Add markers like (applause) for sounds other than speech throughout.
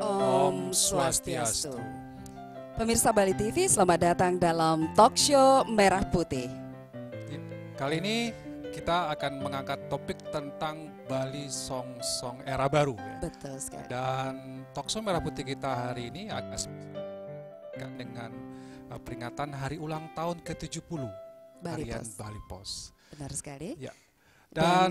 Om Swastiastu. Pemirsa Bali TV, selamat datang dalam talk show Merah Putih. Ya, kali ini kita akan mengangkat topik tentang Bali Song Song era baru. Ya. Betul sekali. Dan talk show Merah Putih kita hari ini akan dengan uh, peringatan hari ulang tahun ke-70 Bali harian Pos. Bali Pos. Benar sekali. Ya. Dan, Dan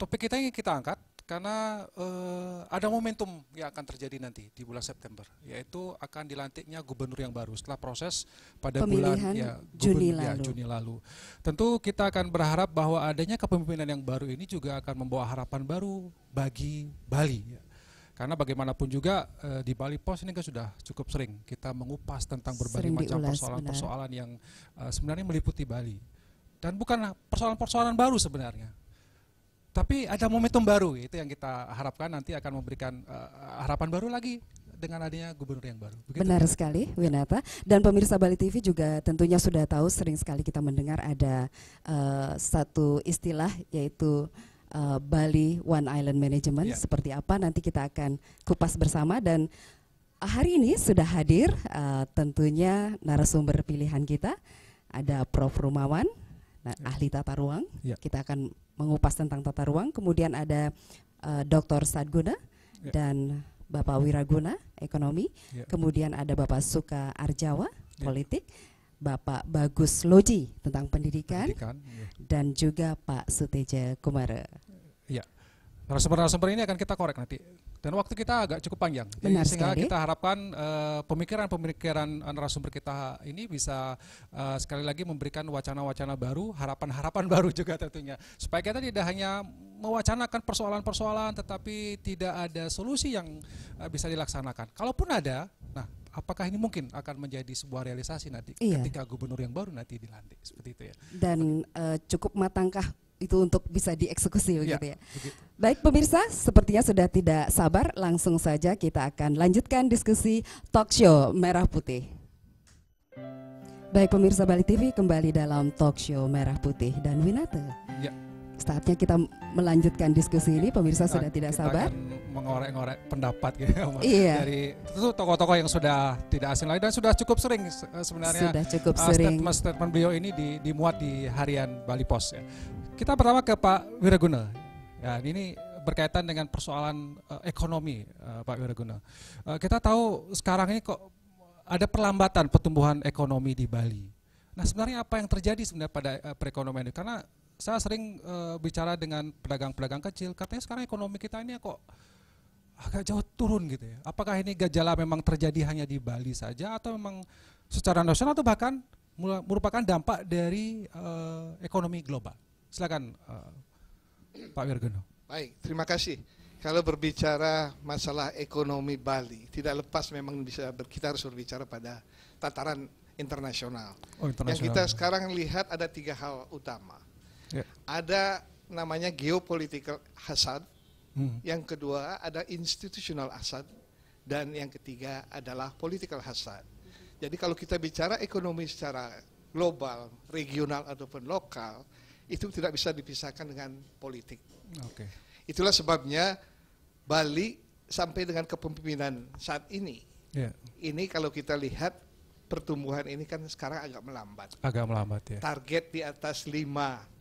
topik kita yang kita angkat karena eh, ada momentum yang akan terjadi nanti di bulan September, yaitu akan dilantiknya gubernur yang baru setelah proses pada Pemilihan bulan ya, Juni, ya, lalu. ya, Juni lalu. Tentu kita akan berharap bahwa adanya kepemimpinan yang baru ini juga akan membawa harapan baru bagi Bali. Ya. Karena bagaimanapun juga eh, di Bali Pos ini kan sudah cukup sering kita mengupas tentang berbagai sering macam persoalan-persoalan yang eh, sebenarnya meliputi Bali. Dan bukan persoalan-persoalan baru sebenarnya, tapi ada momentum baru, itu yang kita harapkan nanti akan memberikan uh, harapan baru lagi dengan adanya gubernur yang baru. Begitu. Benar sekali, Winata. Dan pemirsa Bali TV juga tentunya sudah tahu sering sekali kita mendengar ada uh, satu istilah yaitu uh, Bali One Island Management. Yeah. Seperti apa nanti kita akan kupas bersama dan hari ini sudah hadir uh, tentunya narasumber pilihan kita ada Prof Rumawan nah, ahli tata ruang. Ya. Kita akan mengupas tentang tata ruang. Kemudian ada uh, eh, Dr. Sadguna ya. dan Bapak Wiraguna, ekonomi. Ya. Kemudian ada Bapak Suka Arjawa, ya. politik. Bapak Bagus Loji tentang pendidikan, pendidikan ya. dan juga Pak Suteja Kumara. Ya, narasumber-narasumber ini akan kita korek nanti dan waktu kita agak cukup panjang. Benar sehingga kita harapkan eh, pemikiran-pemikiran uh, narasumber kita eh, ini bisa uh, sekali lagi memberikan wacana-wacana baru, harapan-harapan (laughs) baru juga tentunya. Supaya kita tidak hanya mewacanakan persoalan-persoalan tetapi tidak ada solusi yang uh, bisa dilaksanakan. Kalaupun ada, nah apakah ini mungkin akan menjadi sebuah realisasi nanti iya. ketika gubernur yang baru nanti dilantik seperti itu ya. Dan uh, cukup matangkah itu untuk bisa dieksekusi iya, begitu ya. ya. Baik pemirsa, sepertinya sudah tidak sabar, langsung saja kita akan lanjutkan diskusi talk show Merah Putih. Baik pemirsa Bali TV kembali dalam talk show Merah Putih dan Winata saatnya kita melanjutkan diskusi ini pemirsa kita, sudah tidak sabar mengorek-ngorek pendapat gitu ya, iya. dari itu tokoh-tokoh yang sudah tidak asing lagi dan sudah cukup sering eh, sebenarnya sudah cukup uh, sering statement-statement beliau ini di, dimuat di harian Bali Post. ya. Kita pertama ke Pak Wiraguna. Ya, ini berkaitan dengan persoalan uh, ekonomi uh, Pak Wiraguna. Uh, kita tahu sekarang ini kok ada perlambatan pertumbuhan ekonomi di Bali. Nah, sebenarnya apa yang terjadi sebenarnya pada uh, perekonomian itu? Karena saya sering e, bicara dengan pedagang-pedagang kecil, katanya sekarang ekonomi kita ini kok agak jauh turun gitu ya. Apakah ini gejala memang terjadi hanya di Bali saja atau memang secara nasional atau bahkan merupakan dampak dari e, ekonomi global? Silakan e, Pak Wirgono. Baik, terima kasih. Kalau berbicara masalah ekonomi Bali, tidak lepas memang bisa ber, kita harus berbicara pada tataran internasional. Oh, internasional. Yang kita sekarang lihat ada tiga hal utama Yeah. Ada namanya geopolitical hasad. Hmm. Yang kedua ada institutional hasad dan yang ketiga adalah political hasad. Jadi kalau kita bicara ekonomi secara global, regional ataupun lokal, itu tidak bisa dipisahkan dengan politik. Okay. Itulah sebabnya Bali sampai dengan kepemimpinan saat ini. Yeah. Ini kalau kita lihat pertumbuhan ini kan sekarang agak melambat. Agak melambat ya. Target di atas 5,4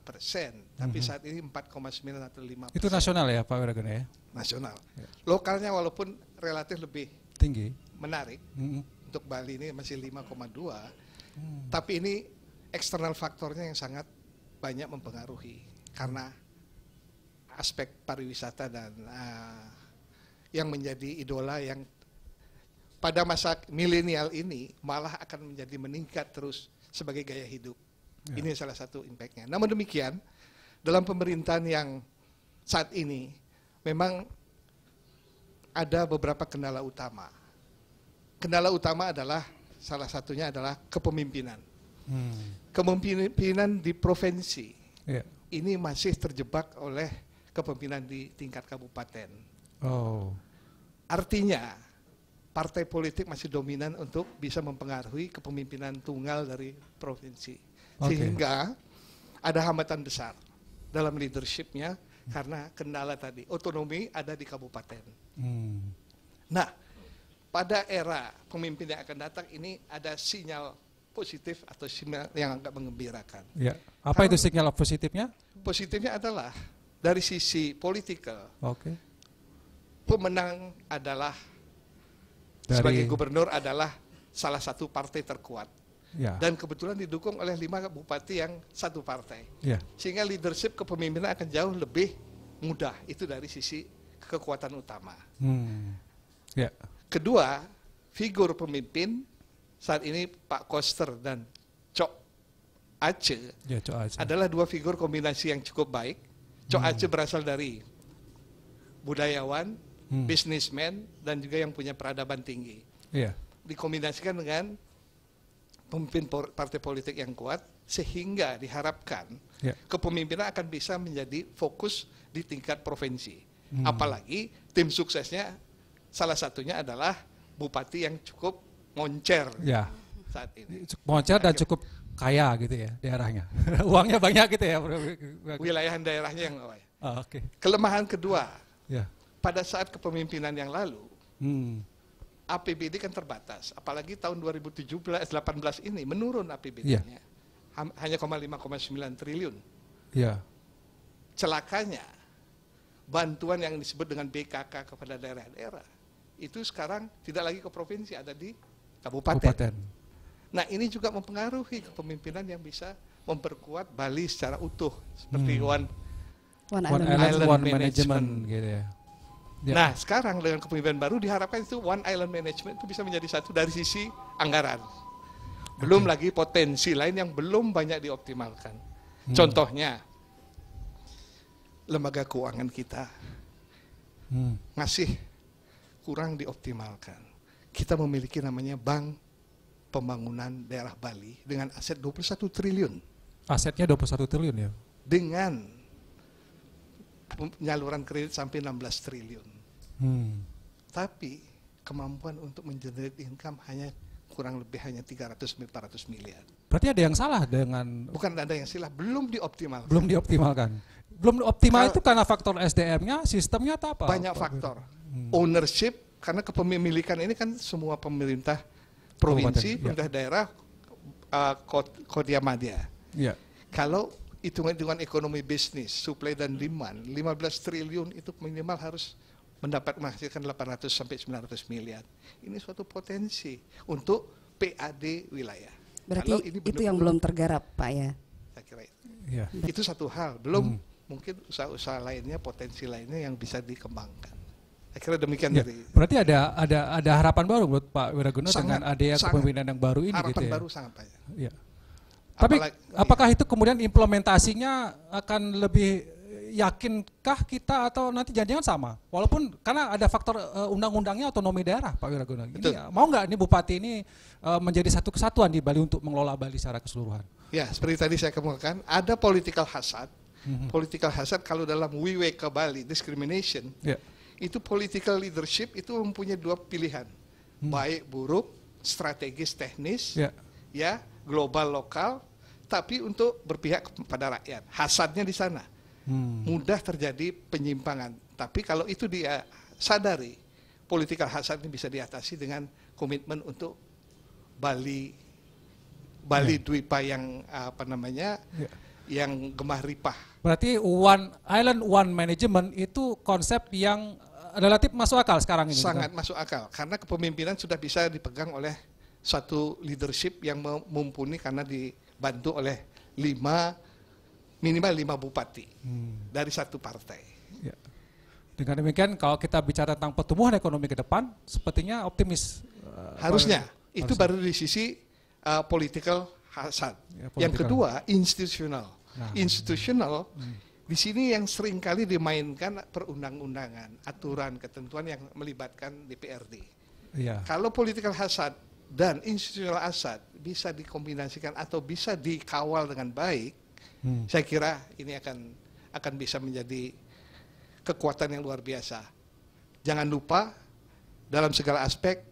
persen, tapi mm -hmm. saat ini 4,9 atau 5 Itu nasional ya Pak Wiragun ya? Nasional. Ya. Lokalnya walaupun relatif lebih tinggi, menarik. Mm -hmm. Untuk Bali ini masih 5,2, mm. tapi ini eksternal faktornya yang sangat banyak mempengaruhi karena aspek pariwisata dan uh, yang menjadi idola yang pada masa milenial ini malah akan menjadi meningkat terus sebagai gaya hidup. Ya. Ini salah satu impact-nya. Namun demikian, dalam pemerintahan yang saat ini memang ada beberapa kendala utama. Kendala utama adalah salah satunya adalah kepemimpinan. Hmm. Kepemimpinan di provinsi ya. ini masih terjebak oleh kepemimpinan di tingkat kabupaten. Oh. Artinya partai politik masih dominan untuk bisa mempengaruhi kepemimpinan tunggal dari provinsi. Okay. Sehingga ada hambatan besar dalam leadershipnya karena kendala tadi. Otonomi ada di kabupaten. Hmm. Nah, pada era pemimpin yang akan datang ini ada sinyal positif atau sinyal yang agak mengembirakan. Ya. Apa karena itu sinyal positifnya? Positifnya adalah dari sisi politikal. Okay. Pemenang adalah dari, sebagai gubernur adalah salah satu partai terkuat. Ya. Dan kebetulan didukung oleh lima bupati yang satu partai. Ya. Sehingga leadership kepemimpinan akan jauh lebih mudah. Itu dari sisi kekuatan utama. Hmm. Ya. Kedua, figur pemimpin saat ini Pak Koster dan Cok Ace, ya, Cok adalah dua figur kombinasi yang cukup baik. Cok hmm. Ace berasal dari budayawan, hmm. bisnismen dan juga yang punya peradaban tinggi. Yeah. Dikombinasikan dengan pemimpin partai politik yang kuat sehingga diharapkan yeah. kepemimpinan akan bisa menjadi fokus di tingkat provinsi. Hmm. Apalagi tim suksesnya salah satunya adalah bupati yang cukup moncer yeah. saat ini. Moncer dan cukup kaya gitu ya daerahnya. (laughs) Uangnya banyak gitu ya. Wilayah daerahnya yang oh, Oke. Okay. Kelemahan kedua. Yeah pada saat kepemimpinan yang lalu, hmm. APBD kan terbatas, apalagi tahun 2017 18 ini menurun APBD-nya. Yeah. Hanya 5,9 triliun. Yeah. Celakanya bantuan yang disebut dengan BKK kepada daerah-daerah itu sekarang tidak lagi ke provinsi, ada di kabupaten. kabupaten. Nah, ini juga mempengaruhi kepemimpinan yang bisa memperkuat Bali secara utuh seperti hmm. One One, Island, One Island, Island Management, Management gitu ya. Ya. Nah, sekarang dengan kepemimpinan baru diharapkan itu one island management itu bisa menjadi satu dari sisi anggaran. Belum okay. lagi potensi lain yang belum banyak dioptimalkan. Hmm. Contohnya lembaga keuangan kita hmm. masih kurang dioptimalkan. Kita memiliki namanya Bank Pembangunan Daerah Bali dengan aset 21 triliun. Asetnya 21 triliun ya. Dengan penyaluran kredit sampai 16 triliun. Hmm. Tapi kemampuan untuk mengenerate income hanya kurang lebih hanya 300-400 miliar. Berarti ada yang salah dengan... Bukan ada yang salah, belum dioptimalkan. Belum dioptimalkan. Belum optimal itu karena faktor SDM-nya, sistemnya atau apa? Banyak faktor. Hmm. Ownership, karena kepemilikan ini kan semua pemerintah provinsi, ya. pemerintah ya. daerah, uh, eh, Kodia Madya. Ya. Kalau hitungan-hitungan ekonomi bisnis, supply dan demand, 15 triliun itu minimal harus mendapat menghasilkan 800 sampai 900 miliar. Ini suatu potensi untuk PAD wilayah. Berarti ini itu yang belum tergarap, Pak ya. Saya kira itu. Ya. Itu satu hal, belum hmm. mungkin usaha-usaha lainnya, potensi lainnya yang bisa dikembangkan. Saya kira demikian ya. dari. Berarti ada ada ada harapan baru buat Pak Wiraguna dengan adanya kepemimpinan yang baru ini harapan gitu ya. Harapan baru sangat banyak. Ya. Tapi Apalagi, apakah itu kemudian implementasinya akan lebih yakinkah kita atau nanti jangan-jangan sama? Walaupun karena ada faktor eh, undang-undangnya otonomi daerah Pak Wiraguna. Ini Betul. Ya, mau nggak ini bupati ini eh, menjadi satu kesatuan di Bali untuk mengelola Bali secara keseluruhan? Ya, seperti tadi saya kemukakan, ada political hasad, Mm-hmm. Political hasad kalau dalam WIWE ke Bali, discrimination, yeah. itu political leadership itu mempunyai dua pilihan. Mm. Baik, buruk, strategis, teknis, yeah. ya, ya global lokal, tapi untuk berpihak kepada rakyat. Hasadnya di sana. Hmm. Mudah terjadi penyimpangan. Tapi kalau itu dia sadari, politikal hasad ini bisa diatasi dengan komitmen untuk Bali Bali yeah. Dwipa yang apa namanya? Yeah. yang gemah ripah. Berarti one island one management itu konsep yang eh, relatif masuk akal sekarang ini. Gitu. Sangat kan? masuk akal karena kepemimpinan sudah bisa dipegang oleh satu leadership yang mumpuni karena dibantu oleh lima minimal lima bupati hmm. dari satu partai. Ya. Dengan demikian, kalau kita bicara tentang pertumbuhan ekonomi ke depan, sepertinya optimis. Eh, harusnya baru, itu harusnya. baru di sisi uh, political hazard. Ya, political. Yang kedua, institusional. Nah, institusional hmm. di sini yang sering kali dimainkan perundang-undangan, aturan, ketentuan yang melibatkan DPRD. Ya. Kalau political hazard dan institusional asset bisa dikombinasikan atau bisa dikawal dengan baik, hmm. saya kira ini akan akan bisa menjadi kekuatan yang luar biasa. Jangan lupa dalam segala aspek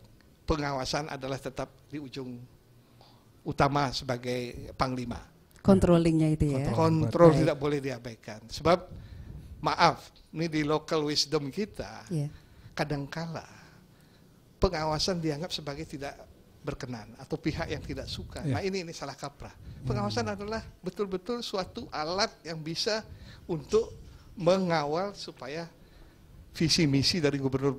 pengawasan adalah tetap di ujung utama sebagai panglima. Controllingnya itu ya. Kontrol tidak boleh diabaikan. Sebab maaf, ini di local wisdom kita, yeah. kadangkala pengawasan dianggap sebagai tidak berkenan atau pihak yang tidak suka. Ya. Nah ini ini salah kaprah. Pengawasan hmm. adalah betul-betul suatu alat yang bisa untuk mengawal supaya visi misi dari gubernur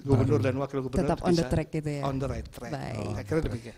gubernur dan wakil gubernur tetap on the track gitu ya. On the right track. Baik. Oh. Akhirnya demikian.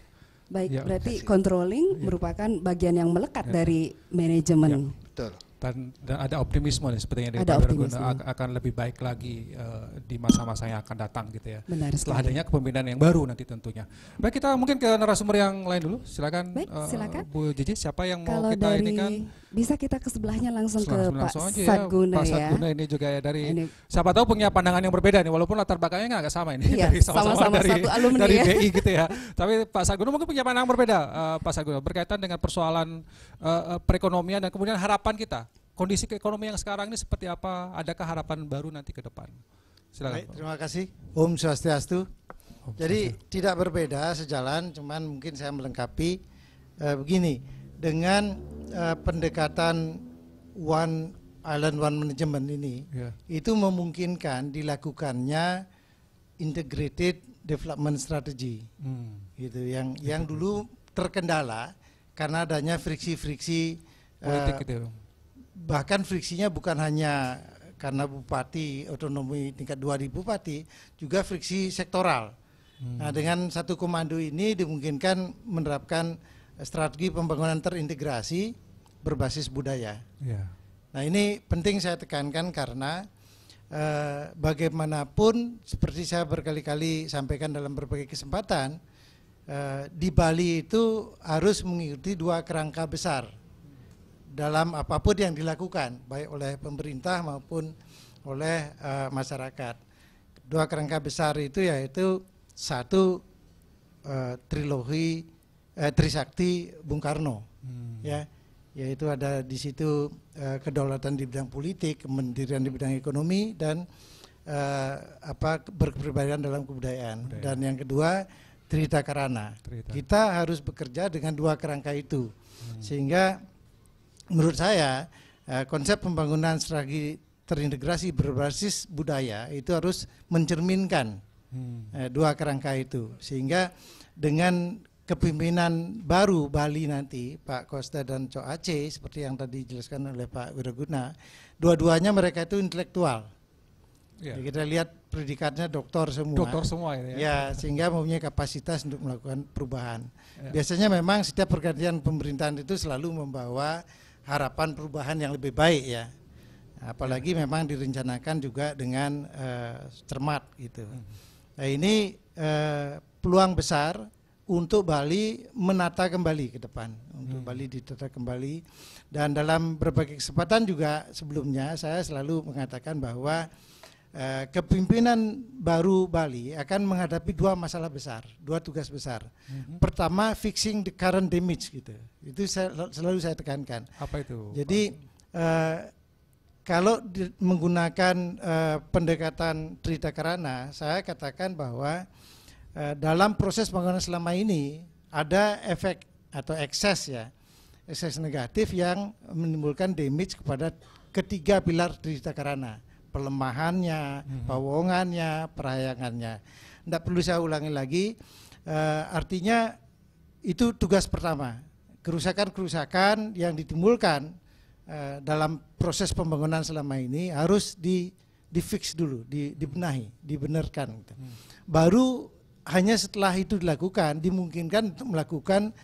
Baik, ya. berarti controlling ya. merupakan bagian yang melekat ya. dari manajemen. Ya, betul dan, dan ada optimisme nih sepertinya dari ada Pak Berguna akan lebih baik lagi uh, di masa-masa yang akan datang gitu ya. Benar Setelah adanya kepemimpinan yang baru nanti tentunya. Baik kita mungkin ke narasumber yang lain dulu. Silakan, baik, eh, silakan. Uh, Bu Jiji siapa yang Kalau mau kita ini kan? Bisa kita ke sebelahnya langsung langsung ke langsung Pak Sadguna ya. Pak Sadguna ya. ini juga ya dari ini. siapa tahu punya pandangan yang berbeda nih walaupun latar belakangnya nggak sama ini iya, (laughs) dari sama-sama, sama-sama dari, satu alumni dari ya. BI gitu ya. Tapi Pak Sadguna mungkin punya pandangan berbeda uh, Pak Sadguna berkaitan dengan persoalan uh, perekonomian dan kemudian harapan kita. Kondisi ekonomi yang sekarang ini seperti apa? Adakah harapan baru nanti ke depan? Silakan. Baik, terima kasih. Om Swastiastu. Om Jadi Swastiastu. tidak berbeda sejalan, cuman mungkin saya melengkapi uh, begini dengan uh, pendekatan one island one management ini yeah. itu memungkinkan dilakukannya integrated development strategy hmm. gitu yang yeah. yang dulu terkendala karena adanya friksi-friksi uh, bahkan friksinya bukan hanya karena bupati otonomi tingkat dua di bupati juga friksi sektoral hmm. nah dengan satu komando ini dimungkinkan menerapkan strategi pembangunan terintegrasi berbasis budaya. Ya. Nah ini penting saya tekankan karena e, bagaimanapun seperti saya berkali-kali sampaikan dalam berbagai kesempatan e, di Bali itu harus mengikuti dua kerangka besar dalam apapun yang dilakukan baik oleh pemerintah maupun oleh e, masyarakat. Dua kerangka besar itu yaitu satu e, trilogi eh, Trisakti Bung Karno hmm. ya yaitu ada di situ eh, kedaulatan di bidang politik, kementerian di bidang ekonomi dan eh, apa berkepribadian dalam kebudayaan. Budaya. Dan yang kedua Trita Karana. Trita. Kita harus bekerja dengan dua kerangka itu. Hmm. Sehingga menurut saya eh, konsep pembangunan strategi terintegrasi berbasis budaya itu harus mencerminkan hmm. Eh, dua kerangka itu. Sehingga dengan kepimpinan baru Bali nanti, Pak Costa dan Co Aceh, seperti yang tadi dijelaskan oleh Pak Wiraguna, dua-duanya mereka itu intelektual. Ya. Jadi kita lihat predikatnya doktor semua. Doktor semua ya. Ya, sehingga mempunyai kapasitas untuk melakukan perubahan. Ya. Biasanya memang setiap pergantian pemerintahan itu selalu membawa harapan perubahan yang lebih baik ya. Apalagi ya. memang direncanakan juga dengan uh, cermat gitu. Hmm. Nah, ini uh, peluang besar untuk Bali menata kembali ke depan, untuk hmm. Bali ditata kembali. Dan dalam berbagai kesempatan juga sebelumnya saya selalu mengatakan bahwa eh, kepimpinan baru Bali akan menghadapi dua masalah besar, dua tugas besar. Hmm. Pertama fixing the current damage gitu. Itu saya, selalu saya tekankan. Apa itu? Jadi eh, kalau di, menggunakan uh, pendekatan Trita Karana, saya katakan bahwa Eh, dalam proses pembangunan selama ini ada efek atau ekses ya ekses negatif yang menimbulkan damage kepada ketiga pilar Tridita Karana pelemahannya, hmm. pawongannya, perayangannya. Tidak perlu saya ulangi lagi. E, artinya itu tugas pertama. Kerusakan-kerusakan yang ditimbulkan e, dalam proses pembangunan selama ini harus di fix dulu, di, dibenahi, dibenarkan. Gitu. Hmm. Baru hanya setelah itu dilakukan dimungkinkan untuk melakukan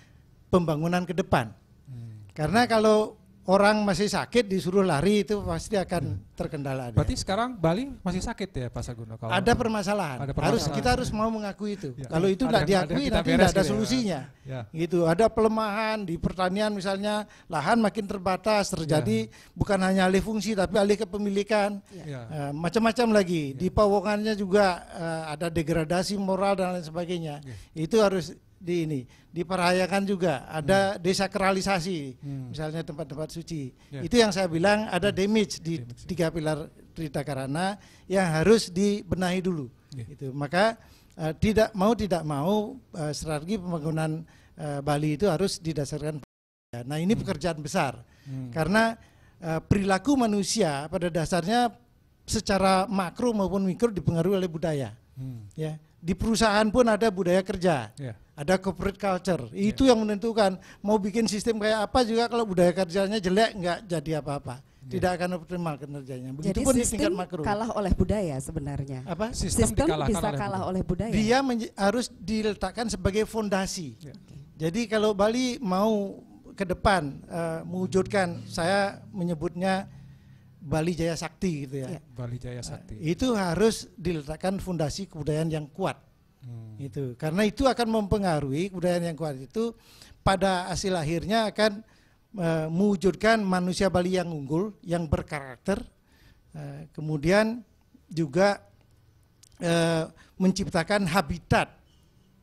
pembangunan ke depan. Hmm. Karena kalau orang masih sakit disuruh lari itu pasti akan hmm. terkendala. Dia. Berarti sekarang Bali masih sakit ya Pak Saguna? Kalau ada permasalahan. Ada permasalahan. Harus kita harus mau mengakui itu. Ya. Kalau itu tidak diakui ada nanti tidak ada solusinya. Ya. ya. Gitu. Ada pelemahan di pertanian misalnya lahan makin terbatas terjadi ya. bukan hanya alih fungsi tapi alih kepemilikan ya. uh, macam-macam lagi. Ya. Di Pawongannya juga uh, ada degradasi moral dan lain sebagainya. Ya. Itu harus di ini diperayakan juga ada hmm. desakralisasi hmm. misalnya tempat-tempat suci yeah. itu yang saya bilang ada ya. damage di damage. Ya. tiga pilar Trita Karana yang harus dibenahi dulu yeah. itu maka uh, tidak mau tidak mau uh, strategi pembangunan uh, Bali itu harus didasarkan nah ini hmm. pekerjaan besar hmm. karena uh, perilaku manusia pada dasarnya secara makro maupun mikro dipengaruhi oleh budaya hmm. ya di perusahaan pun ada budaya kerja yeah ada corporate culture. Iya. Itu yang menentukan mau bikin sistem kayak apa juga kalau budaya kerjanya jelek nggak jadi apa-apa. Yeah. Tidak akan optimal kerjanya. Begitu pun sistem di tingkat makro. kalah oleh budaya sebenarnya. Apa? Sistem, sistem bisa oleh kalah oleh budaya. Dia harus diletakkan sebagai fondasi. Yeah. Iya. Jadi kalau Bali mau ke depan uh, mewujudkan saya menyebutnya Bali Jaya Sakti gitu ya. Yeah. Bali Jaya Sakti. itu harus diletakkan fondasi kebudayaan yang kuat. Hmm. Itu karena itu akan mempengaruhi kebudayaan yang kuat itu pada hasil akhirnya akan e, mewujudkan manusia Bali yang unggul, yang berkarakter, e, kemudian juga e, menciptakan habitat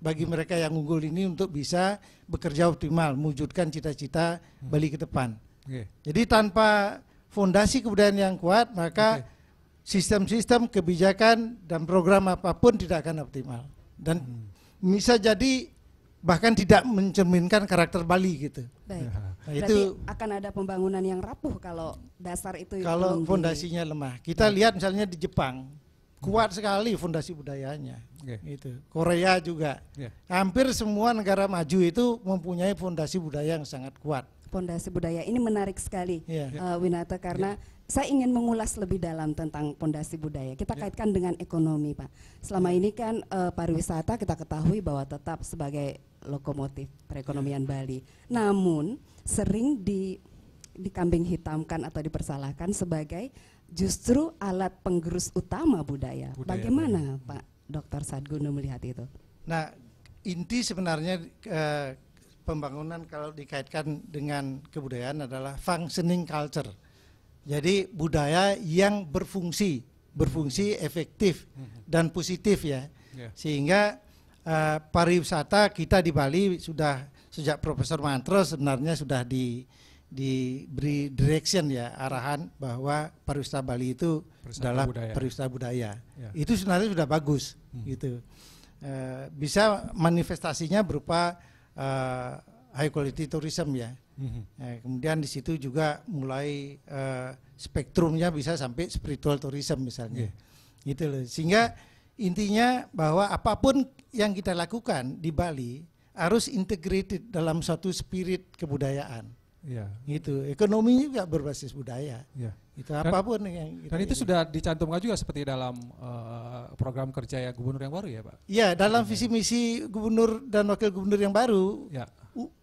bagi mereka yang unggul ini untuk bisa bekerja optimal, mewujudkan cita-cita hmm. Bali ke depan. Okay. Jadi tanpa fondasi kebudayaan yang kuat, maka sistem-sistem kebijakan dan program apapun tidak akan optimal dan hmm. bisa jadi bahkan tidak mencerminkan karakter Bali gitu. Baik. Ya. Nah, itu akan ada pembangunan yang rapuh kalau dasar itu kalau fondasinya lemah. Kita hmm. lihat misalnya di Jepang kuat sekali fondasi budayanya. Okay. Itu. Korea juga. Yeah. Hampir semua negara maju itu mempunyai fondasi budaya yang sangat kuat. Fondasi budaya ini menarik sekali yeah. Iya. uh, Winata karena yeah saya ingin mengulas lebih dalam tentang pondasi budaya. Kita ya. kaitkan dengan ekonomi, Pak. Selama ya. ini kan e, pariwisata kita ketahui bahwa tetap sebagai lokomotif perekonomian ya. Bali. Namun sering di dikambing hitamkan atau dipersalahkan sebagai justru alat penggerus utama budaya. budaya Bagaimana, ya. Pak Dr. Sadguno melihat itu? Nah, inti sebenarnya e, pembangunan kalau dikaitkan dengan kebudayaan adalah functioning culture jadi budaya yang berfungsi, berfungsi efektif dan positif ya. ya. Sehingga uh, pariwisata kita di Bali sudah sejak Profesor Mantro sebenarnya sudah di diberi direction ya arahan bahwa pariwisata Bali itu pariwisata adalah budaya. pariwisata budaya. ya. Itu sebenarnya sudah bagus hmm. gitu. e, bisa manifestasinya berupa e, high quality tourism ya Mm-hmm. Nah, kemudian di situ juga mulai uh, spektrumnya bisa sampai spiritual tourism misalnya, yeah. gitu loh. Sehingga intinya bahwa apapun yang kita lakukan di Bali harus integrated dalam suatu spirit kebudayaan. Yeah. Gitu. Ekonomi juga berbasis budaya. Yeah. Itu dan, apapun yang kita dan itu ingin. sudah dicantumkan juga seperti dalam uh, program kerja ya gubernur yang baru ya pak? Iya dalam iya, iya. visi misi gubernur dan wakil gubernur yang baru. Ya.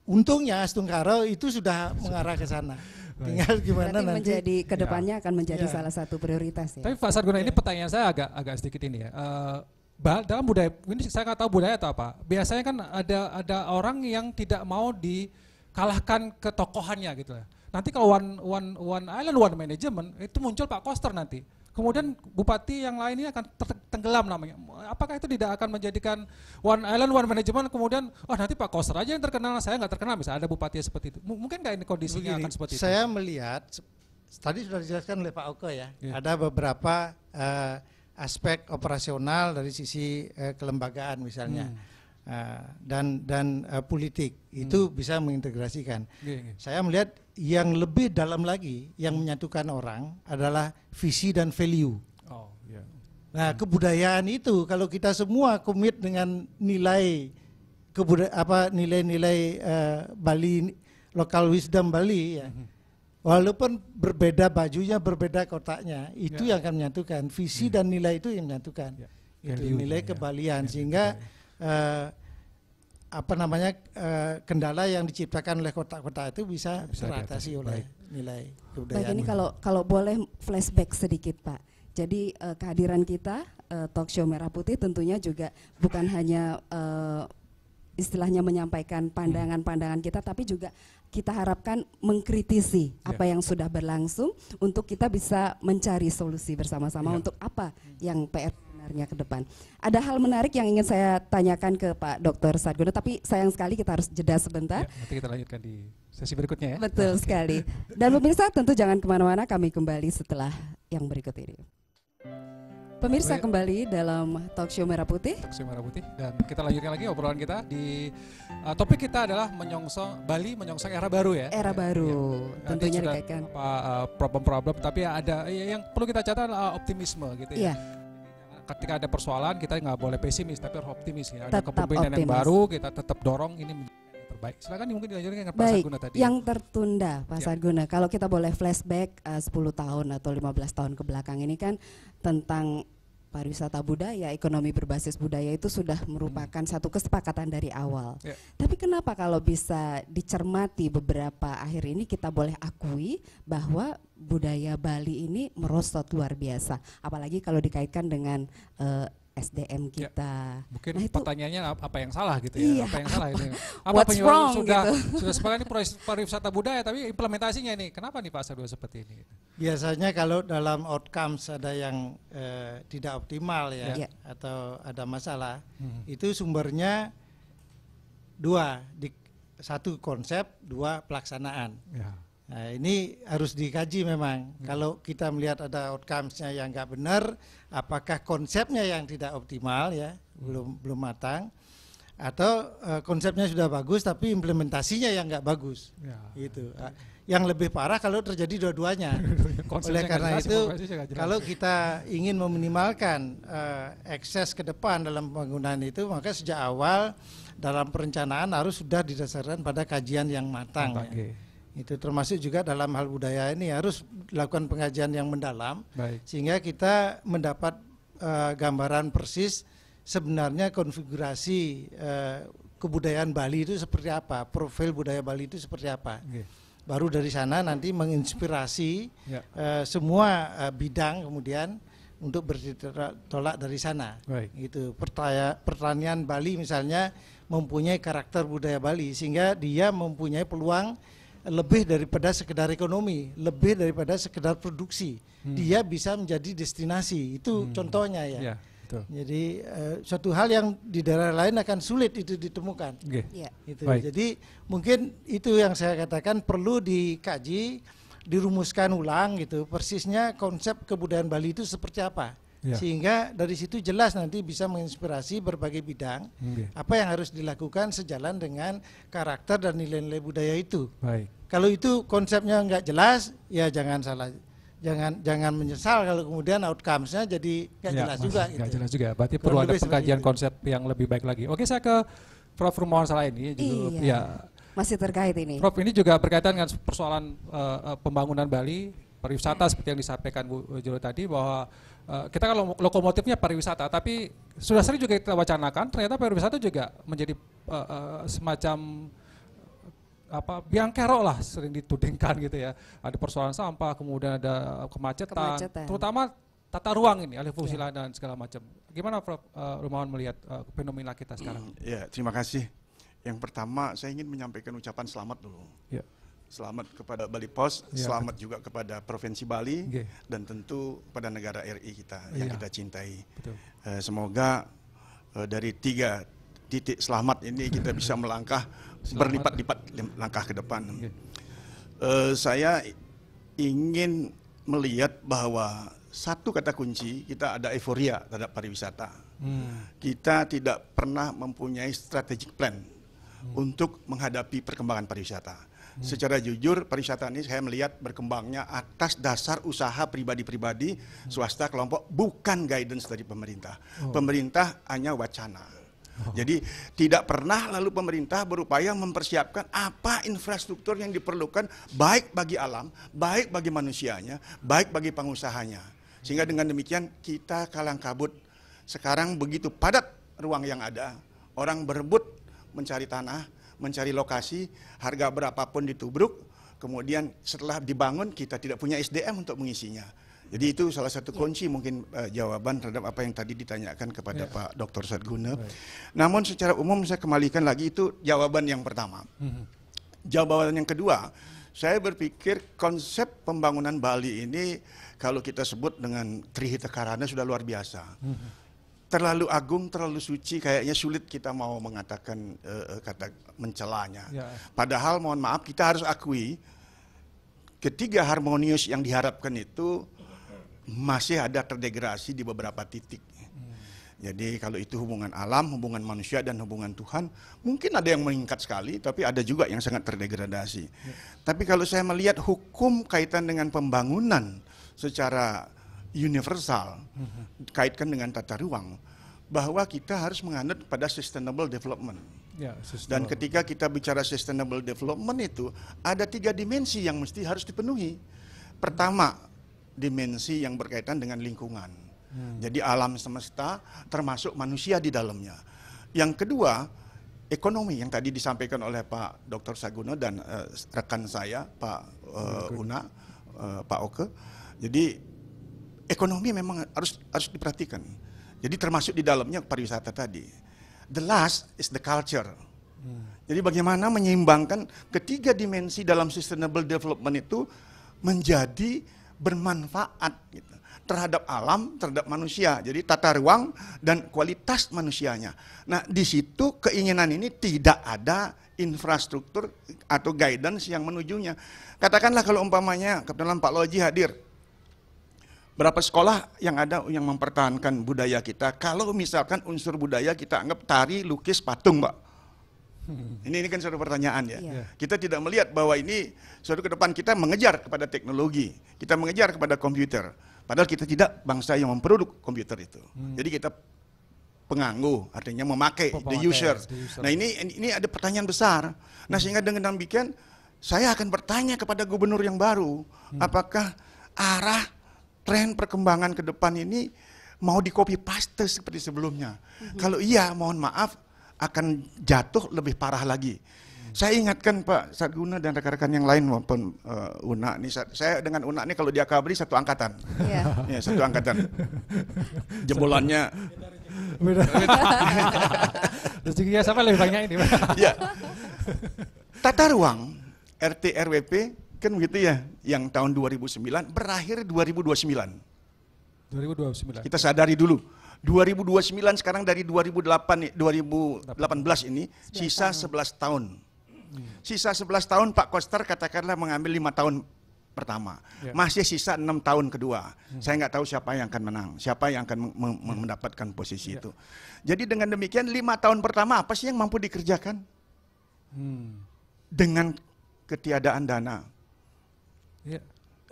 untungnya Astungkaro itu sudah mengarah ke sana. (laughs) Tinggal gimana Berarti nanti menjadi kedepannya ya. akan menjadi ya. salah satu prioritas ya. Tapi Pak Sarguna ini iya. pertanyaan saya agak agak sedikit ini ya. Uh, dalam budaya ini saya nggak tahu budaya atau apa. Biasanya kan ada ada orang yang tidak mau dikalahkan ketokohannya gitu ya Nanti kalau one, one, one island, one management, itu muncul Pak Koster nanti. Kemudian bupati yang lain ini akan tenggelam namanya. Apakah itu tidak akan menjadikan one island, one management, kemudian, oh nanti Pak Koster aja yang terkenal, saya nggak terkenal, misalnya ada bupati seperti itu. mungkin nggak ini kondisinya Begini, akan seperti itu? Saya melihat, tadi sudah dijelaskan oleh Pak Oke ya, yeah. ada beberapa uh, aspek operasional dari sisi uh, kelembagaan misalnya. Hmm Ah, dan dan uh, politik hmm. itu bisa mengintegrasikan. Yeah, yeah. Saya melihat yang lebih dalam lagi yang menyatukan orang adalah visi dan value. Oh, yeah. Nah, kebudayaan itu kalau kita semua komit dengan nilai kebudaya apa nilai-nilai uh, Bali lokal wisdom Bali ya. Hmm. Walaupun berbeda bajunya, berbeda kotaknya, itu ya. yang akan menyatukan visi ya. dan nilai itu yang menyatukan. Ya. Itu nilai ya. kebalian ya, sehingga ya, eh, apa namanya eh, kendala yang diciptakan oleh kota-kota itu bisa, bisa teratasi oleh Baik. nilai kebudayaan. Baik ini kalau kalau boleh flashback sedikit Pak. Jadi eh, kehadiran kita eh, talk show Merah Putih tentunya juga bukan hanya eh, istilahnya menyampaikan pandangan-pandangan kita tapi juga kita harapkan mengkritisi yeah. apa yang sudah berlangsung untuk kita bisa mencari solusi bersama-sama yeah. untuk apa yang PR sebenarnya ke depan. Ada hal menarik yang ingin saya tanyakan ke Pak Dr. Sargono, tapi sayang sekali kita harus jeda sebentar. Ya, nanti kita lanjutkan di sesi berikutnya ya. Betul sekali. Dan pemirsa tentu jangan kemana-mana, kami kembali setelah yang berikut ini. Pemirsa kembali dalam talk show Merah Putih. Talk show Merah Putih dan kita lanjutkan lagi obrolan kita di uh, topik kita adalah menyongsong Bali menyongsong era baru ya. Era ya, baru. Ya, tentunya dikaitkan uh, problem-problem uh, tapi ada ya, yang perlu kita catat adalah optimisme gitu ya. ya ketika ada persoalan kita nggak boleh pesimis tapi harus optimis ya. Ada kepemimpinan yang baru kita tetap dorong ini menjadi terbaik. Silakan mungkin dilanjutkan dengan Pak guna tadi. Yang tertunda Pak ya. Sarguna Kalau kita boleh flashback eh, uh, 10 tahun atau 15 tahun ke belakang ini kan tentang pariwisata budaya, ekonomi berbasis budaya itu sudah merupakan satu kesepakatan dari awal. Yeah. Tapi kenapa kalau bisa dicermati beberapa akhir ini kita boleh akui bahwa budaya Bali ini merosot luar biasa, apalagi kalau dikaitkan dengan uh, SDM ya, kita. Ya, mungkin nah, itu, pertanyaannya apa yang salah gitu ya? Iya, apa yang apa, salah ini? (laughs) Apa what's wrong sudah gitu. (laughs) sudah sebenarnya ini proyek pariwisata budaya tapi implementasinya ini kenapa nih Pak Sarwo seperti ini? Biasanya kalau dalam outcomes ada yang eh, tidak optimal ya, ya atau ada masalah, hmm. itu sumbernya dua di satu konsep, dua pelaksanaan. Ya. Nah, ini harus dikaji memang. Hmm. Kalau kita melihat ada outcomes-nya yang nggak benar, apakah konsepnya yang tidak optimal ya, hmm. belum belum matang, atau uh, konsepnya sudah bagus tapi implementasinya yang nggak bagus, ya. gitu. Ya. Yang lebih parah kalau terjadi dua-duanya. (laughs) Oleh karena jelas, itu, kalau kita ingin meminimalkan uh, eh, ekses ke depan dalam penggunaan itu, maka sejak awal dalam perencanaan harus sudah didasarkan pada kajian yang matang. matang ya itu termasuk juga dalam hal budaya ini harus dilakukan pengajian yang mendalam Baik. sehingga kita mendapat uh, gambaran persis sebenarnya konfigurasi uh, kebudayaan Bali itu seperti apa profil budaya Bali itu seperti apa okay. baru dari sana nanti menginspirasi yeah. Ya. uh, semua uh, bidang kemudian untuk bertolak dari sana Baik. gitu Pertaya, pertanian Bali misalnya mempunyai karakter budaya Bali sehingga dia mempunyai peluang lebih daripada sekedar ekonomi, lebih daripada sekedar produksi. Hmm. Dia bisa menjadi destinasi. Itu hmm. contohnya ya. ya betul. Jadi uh, suatu hal yang di daerah lain akan sulit itu ditemukan. Okay. Yeah. Itu. Jadi mungkin itu yang saya katakan perlu dikaji, dirumuskan ulang gitu. Persisnya konsep kebudayaan Bali itu seperti apa. Ya. Sehingga dari situ jelas nanti bisa menginspirasi berbagai bidang okay. apa yang harus dilakukan sejalan dengan karakter dan nilai-nilai budaya itu. Baik. Kalau itu konsepnya enggak jelas, ya jangan salah jangan jangan menyesal kalau kemudian outcomes-nya jadi enggak ya, jelas mas, juga. Enggak gitu. jelas juga. Berarti perlu ada pengkajian konsep yang lebih baik lagi. Oke, saya ke Prof. Rumawan salah ini juga, iya. ya. Masih terkait ini. Prof ini juga berkaitan dengan persoalan uh, pembangunan Bali, pariwisata seperti yang disampaikan Bu Jolo tadi bahwa Eh, kita kalau lokomotifnya pariwisata, tapi sudah sering juga kita wacanakan, ternyata pariwisata juga menjadi uh, uh, semacam apa biang kerok lah sering ditudingkan gitu ya ada persoalan sampah kemudian ada kemacetan, kemacetan. terutama tata ruang ini alih fungsi yeah. Iya. dan segala macam gimana Prof uh, Rumawan melihat uh, fenomena kita sekarang mm, ya terima kasih yang pertama saya ingin menyampaikan ucapan selamat dulu yeah. Selamat kepada Bali Pos, ya. Kan? selamat juga kepada Provinsi Bali okay. dan tentu pada negara RI kita yang ya. kita cintai. Betul. Eh, semoga eh, dari tiga titik selamat ini kita (laughs) bisa melangkah berlipat-lipat langkah ke depan. Okay. Eh, saya ingin melihat bahwa satu kata kunci kita ada euforia terhadap pariwisata. Hmm. Kita tidak pernah mempunyai strategic plan hmm. untuk menghadapi perkembangan pariwisata. Secara jujur pariwisata ini saya melihat berkembangnya atas dasar usaha pribadi-pribadi, swasta, kelompok, bukan guidance dari pemerintah. Oh. Pemerintah hanya wacana. Oh. Jadi tidak pernah lalu pemerintah berupaya mempersiapkan apa infrastruktur yang diperlukan baik bagi alam, baik bagi manusianya, baik bagi pengusahanya. Sehingga dengan demikian kita kalang kabut. Sekarang begitu padat ruang yang ada, orang berebut mencari tanah, mencari lokasi, harga berapapun ditubruk, kemudian setelah dibangun kita tidak punya SDM untuk mengisinya. Jadi itu salah satu ya. kunci ya. mungkin uh, jawaban terhadap apa yang tadi ditanyakan kepada ya. Pak Dr. Sadguna. Baik. Namun secara umum saya kembalikan lagi itu jawaban yang pertama. Hmm. Jawaban yang kedua, saya berpikir konsep pembangunan Bali ini kalau kita sebut dengan Trihita Karana sudah luar biasa. Hmm terlalu agung, terlalu suci, kayaknya sulit kita mau mengatakan uh, kata mencelanya. Ya. Padahal mohon maaf kita harus akui ketiga harmonius yang diharapkan itu masih ada terdegradasi di beberapa titik. Hmm. Jadi kalau itu hubungan alam, hubungan manusia dan hubungan Tuhan, mungkin ada yang meningkat sekali, tapi ada juga yang sangat terdegradasi. Ya. Tapi kalau saya melihat hukum kaitan dengan pembangunan secara universal, kaitkan dengan tata ruang, bahwa kita harus menganut pada sustainable development. Ya, sustainable. Dan ketika kita bicara sustainable development itu, ada tiga dimensi yang mesti harus dipenuhi. Pertama, dimensi yang berkaitan dengan lingkungan. Hmm. Jadi alam semesta termasuk manusia di dalamnya. Yang kedua, ekonomi yang tadi disampaikan oleh Pak Dr. Saguno dan uh, rekan saya Pak uh, Una, uh, Pak Oke. Jadi ekonomi memang harus harus diperhatikan. Jadi termasuk di dalamnya pariwisata tadi. The last is the culture. Jadi bagaimana menyeimbangkan ketiga dimensi dalam sustainable development itu menjadi bermanfaat gitu, terhadap alam, terhadap manusia. Jadi tata ruang dan kualitas manusianya. Nah, di situ keinginan ini tidak ada infrastruktur atau guidance yang menujunya. Katakanlah kalau umpamanya kebetulan Pak Loji hadir, Berapa sekolah yang ada yang mempertahankan budaya kita? Kalau misalkan unsur budaya kita anggap tari, lukis, patung, Pak. Hmm. Ini, ini kan suatu pertanyaan ya. Yeah. Kita tidak melihat bahwa ini suatu ke depan kita mengejar kepada teknologi, kita mengejar kepada komputer. Padahal kita tidak bangsa yang memproduk komputer itu. Hmm. Jadi kita penganggu, artinya memakai Pemakai, the, user. the user. Nah ini ini ada pertanyaan besar. Nah hmm. sehingga dengan demikian saya akan bertanya kepada gubernur yang baru, hmm. apakah arah tren perkembangan ke depan ini mau di copy paste seperti sebelumnya. Mm-hmm. Kalau iya, mohon maaf akan jatuh lebih parah lagi. Mm-hmm. Saya ingatkan Pak Satguna dan rekan-rekan yang lain maupun uh, eh, Una ini saya dengan Una ini kalau dia kabri satu angkatan. Yeah. ya, iya, satu angkatan. (laughs) Jebolannya beda. (laughs) Rezekinya sama lebih banyak ini. ya. Tata ruang RT RWP Kan begitu ya, yang tahun 2009 berakhir 2029. 2029. Kita sadari dulu. 2029 sekarang dari 2008 2018 ini sisa 11 tahun. Hmm. Sisa 11 tahun Pak Koster katakanlah mengambil lima tahun pertama. ya. Masih sisa enam tahun kedua. Hmm. Saya nggak tahu siapa yang akan menang, siapa yang akan ya. mendapatkan posisi ya. itu. Jadi dengan demikian lima tahun pertama apa sih yang mampu dikerjakan? Hmm. Dengan ketiadaan dana. Yeah.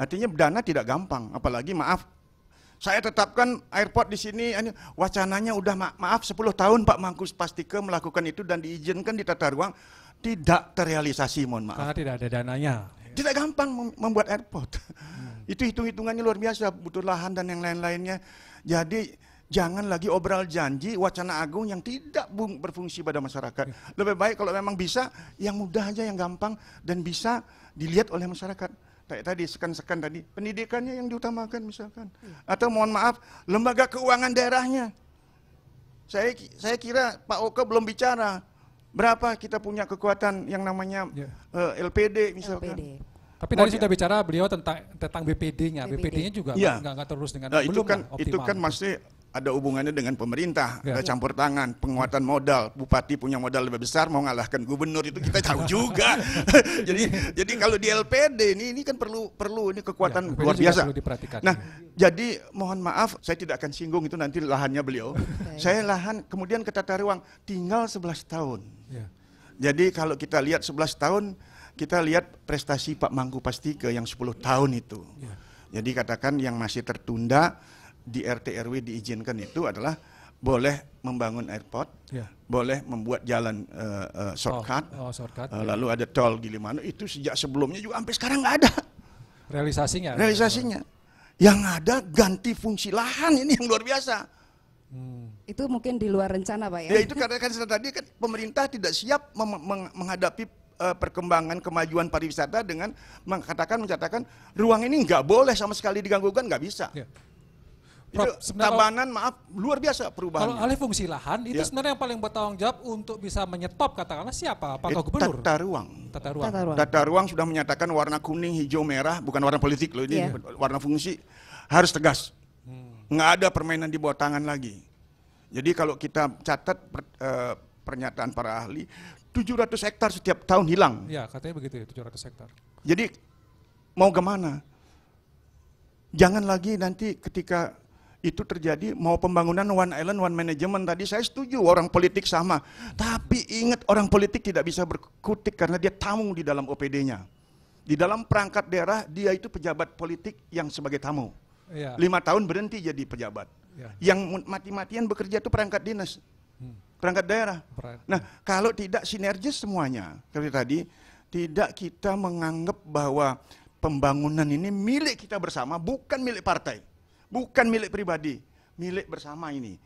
Artinya dana tidak gampang, apalagi maaf saya tetapkan airport di sini wacananya udah ma maaf 10 tahun Pak Mangkus Pastike melakukan itu dan diizinkan di tata ruang tidak terrealisasi mohon maaf. Karena tidak ada dananya. Tidak gampang mem membuat airport. Hmm. (laughs) itu hitung-hitungannya luar biasa, butuh lahan dan yang lain-lainnya. Jadi jangan lagi obral janji wacana agung yang tidak berfungsi pada masyarakat. Iya. Lebih baik kalau memang bisa yang mudah aja yang gampang dan bisa dilihat oleh masyarakat kayak tadi sekan-sekan tadi pendidikannya yang diutamakan misalkan iya. atau mohon maaf lembaga keuangan daerahnya saya saya kira Pak Oke belum bicara berapa kita punya kekuatan yang namanya yeah. Iya. uh, LPD misalkan LPD. Tapi tadi oh, sudah ya. bicara beliau tentang tentang BPD-nya, BPD-nya BPD juga ya. nggak, terus dengan nah, belum kan itu kan, optimal. Itu kan masih ada hubungannya dengan pemerintah, ya. ada campur tangan, penguatan modal. Bupati punya modal lebih besar mau ngalahkan gubernur itu kita tahu juga. (laughs) jadi jadi kalau di LPD ini ini kan perlu perlu ini kekuatan ya, luar biasa. Nah, jadi mohon maaf saya tidak akan singgung itu nanti lahannya beliau. (laughs) Saya lahan kemudian ke tata ruang tinggal 11 tahun. Ya. Jadi kalau kita lihat 11 tahun kita lihat prestasi Pak Mangku Pastike yang 10 tahun itu. Ya. Jadi katakan yang masih tertunda di RT RW diizinkan itu adalah boleh membangun airport, ya. boleh membuat jalan uh, uh, shortcut, oh, oh, shortcut uh, ya. lalu ada tol Gilimanuk itu sejak sebelumnya juga sampai sekarang nggak ada. Realisasinya? Realisasinya. Ada. Yang ada ganti fungsi lahan ini yang luar biasa. Hmm. Itu mungkin di luar rencana Pak ya? Ya itu karena kan tadi kan pemerintah tidak siap menghadapi uh, perkembangan kemajuan pariwisata dengan mengatakan mencatatkan ruang ini nggak boleh sama sekali diganggu kan nggak bisa. Ya. Prof, itu tabanan maaf luar biasa perubahan. Kalau alih fungsi lahan itu ya. sebenarnya yang paling bertanggung jawab untuk bisa menyetop katakanlah siapa? Apakah eh, gubernur? Tata ruang. Tata ruang. Tata ruang. Tata ruang sudah menyatakan warna kuning, hijau, merah bukan warna politik loh ini ya. warna fungsi harus tegas. Hmm. Nggak ada permainan di bawah tangan lagi. Jadi kalau kita catat per, eh, pernyataan para ahli 700 hektar setiap tahun hilang. Ya, katanya begitu ya, 700 hektar. Jadi mau kemana? Jangan lagi nanti ketika itu terjadi mau pembangunan one island one management tadi saya setuju orang politik sama tapi ingat orang politik tidak bisa berkutik karena dia tamu di dalam OPD-nya di dalam perangkat daerah dia itu pejabat politik yang sebagai tamu yeah. lima tahun berhenti jadi pejabat yeah. yang mati-matian bekerja itu perangkat dinas hmm. perangkat daerah nah kalau tidak sinergis semuanya seperti tadi tidak kita menganggap bahwa pembangunan ini milik kita bersama bukan milik partai bukan milik pribadi, milik bersama ini.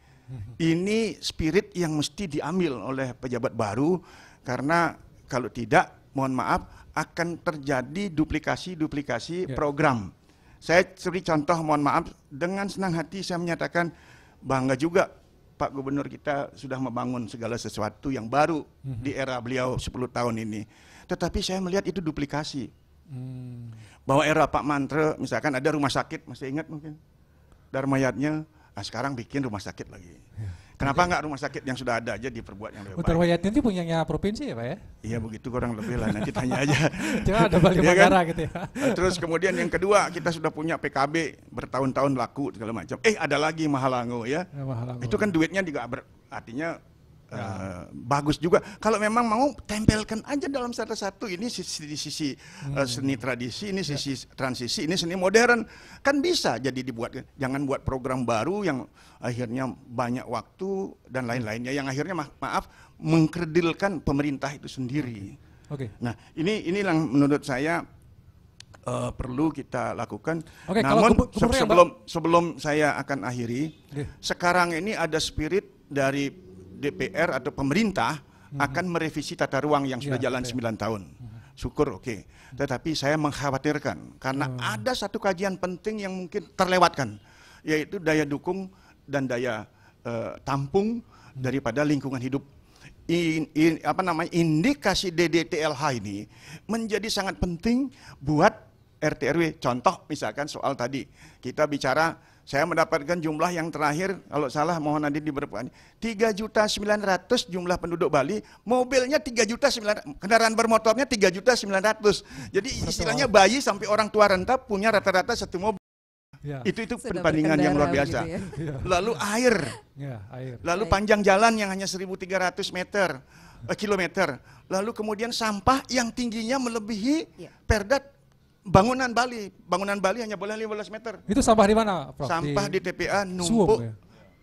Ini spirit yang mesti diambil oleh pejabat baru karena kalau tidak, mohon maaf, akan terjadi duplikasi-duplikasi yeah. program. Saya beri contoh, mohon maaf, dengan senang hati saya menyatakan bangga juga Pak Gubernur kita sudah membangun segala sesuatu yang baru mm-hmm. di era beliau 10 tahun ini. Tetapi saya melihat itu duplikasi. Hmm. Bahwa era Pak Mantra, misalkan ada rumah sakit, masih ingat mungkin? dari mayatnya, nah sekarang bikin rumah sakit lagi. Ya. Kenapa nggak rumah sakit yang sudah ada aja diperbuat yang lebih oh, baik? itu punyanya provinsi ya Pak ya? Iya begitu kurang lebih lah, nanti tanya aja. (laughs) Cuma ada balik (laughs) ya kan? gitu ya. Nah, terus kemudian yang kedua, kita sudah punya PKB bertahun-tahun laku segala macam. Eh ada lagi Mahalango ya. ya Mahalango. Itu kan duitnya juga ber, artinya Uh, bagus juga. Kalau memang mau tempelkan aja dalam satu-satu ini sisi, sisi eh, hmm. uh, seni tradisi, ini ya. sisi ya. transisi, ini seni modern kan bisa jadi dibuat. Jangan buat program baru yang akhirnya banyak waktu dan lain-lainnya yang akhirnya ma maaf mengkredilkan pemerintah itu sendiri. Oke. Okay. Nah ini ini yang menurut saya uh, perlu kita lakukan. Okay, Namun kalau se sebelum sebelum saya akan akhiri, yeah. sekarang ini ada spirit dari DPR atau pemerintah mhm. akan merevisi tata ruang yang ya, sudah ya, jalan sembilan 9 tahun. Mhm. Syukur oke. Okay. Mhm. Tetapi saya mengkhawatirkan karena hmm. ada satu kajian penting yang mungkin terlewatkan yaitu daya dukung dan daya uh, tampung daripada lingkungan hidup. In, in, apa namanya indikasi DDTLH ini menjadi sangat penting buat RT RW. Contoh misalkan soal tadi kita bicara saya mendapatkan jumlah yang terakhir, kalau salah mohon nanti diberikan. 3 juta 900 jumlah penduduk Bali, mobilnya 3 juta 900, kendaraan bermotornya 3 juta 900. Jadi istilahnya bayi sampai orang tua renta punya rata-rata satu mobil. Ya. Itu itu Sudah perbandingan yang luar biasa. Gitu ya. Iya. Lalu air. Ya, air. Lalu panjang jalan yang hanya 1300 meter, eh, kilometer. Lalu kemudian sampah yang tingginya melebihi ya. Perda bangunan Bali, bangunan Bali hanya boleh 15 meter. Itu sampah di mana, Prof? Sampah di, di TPA numpuk ya?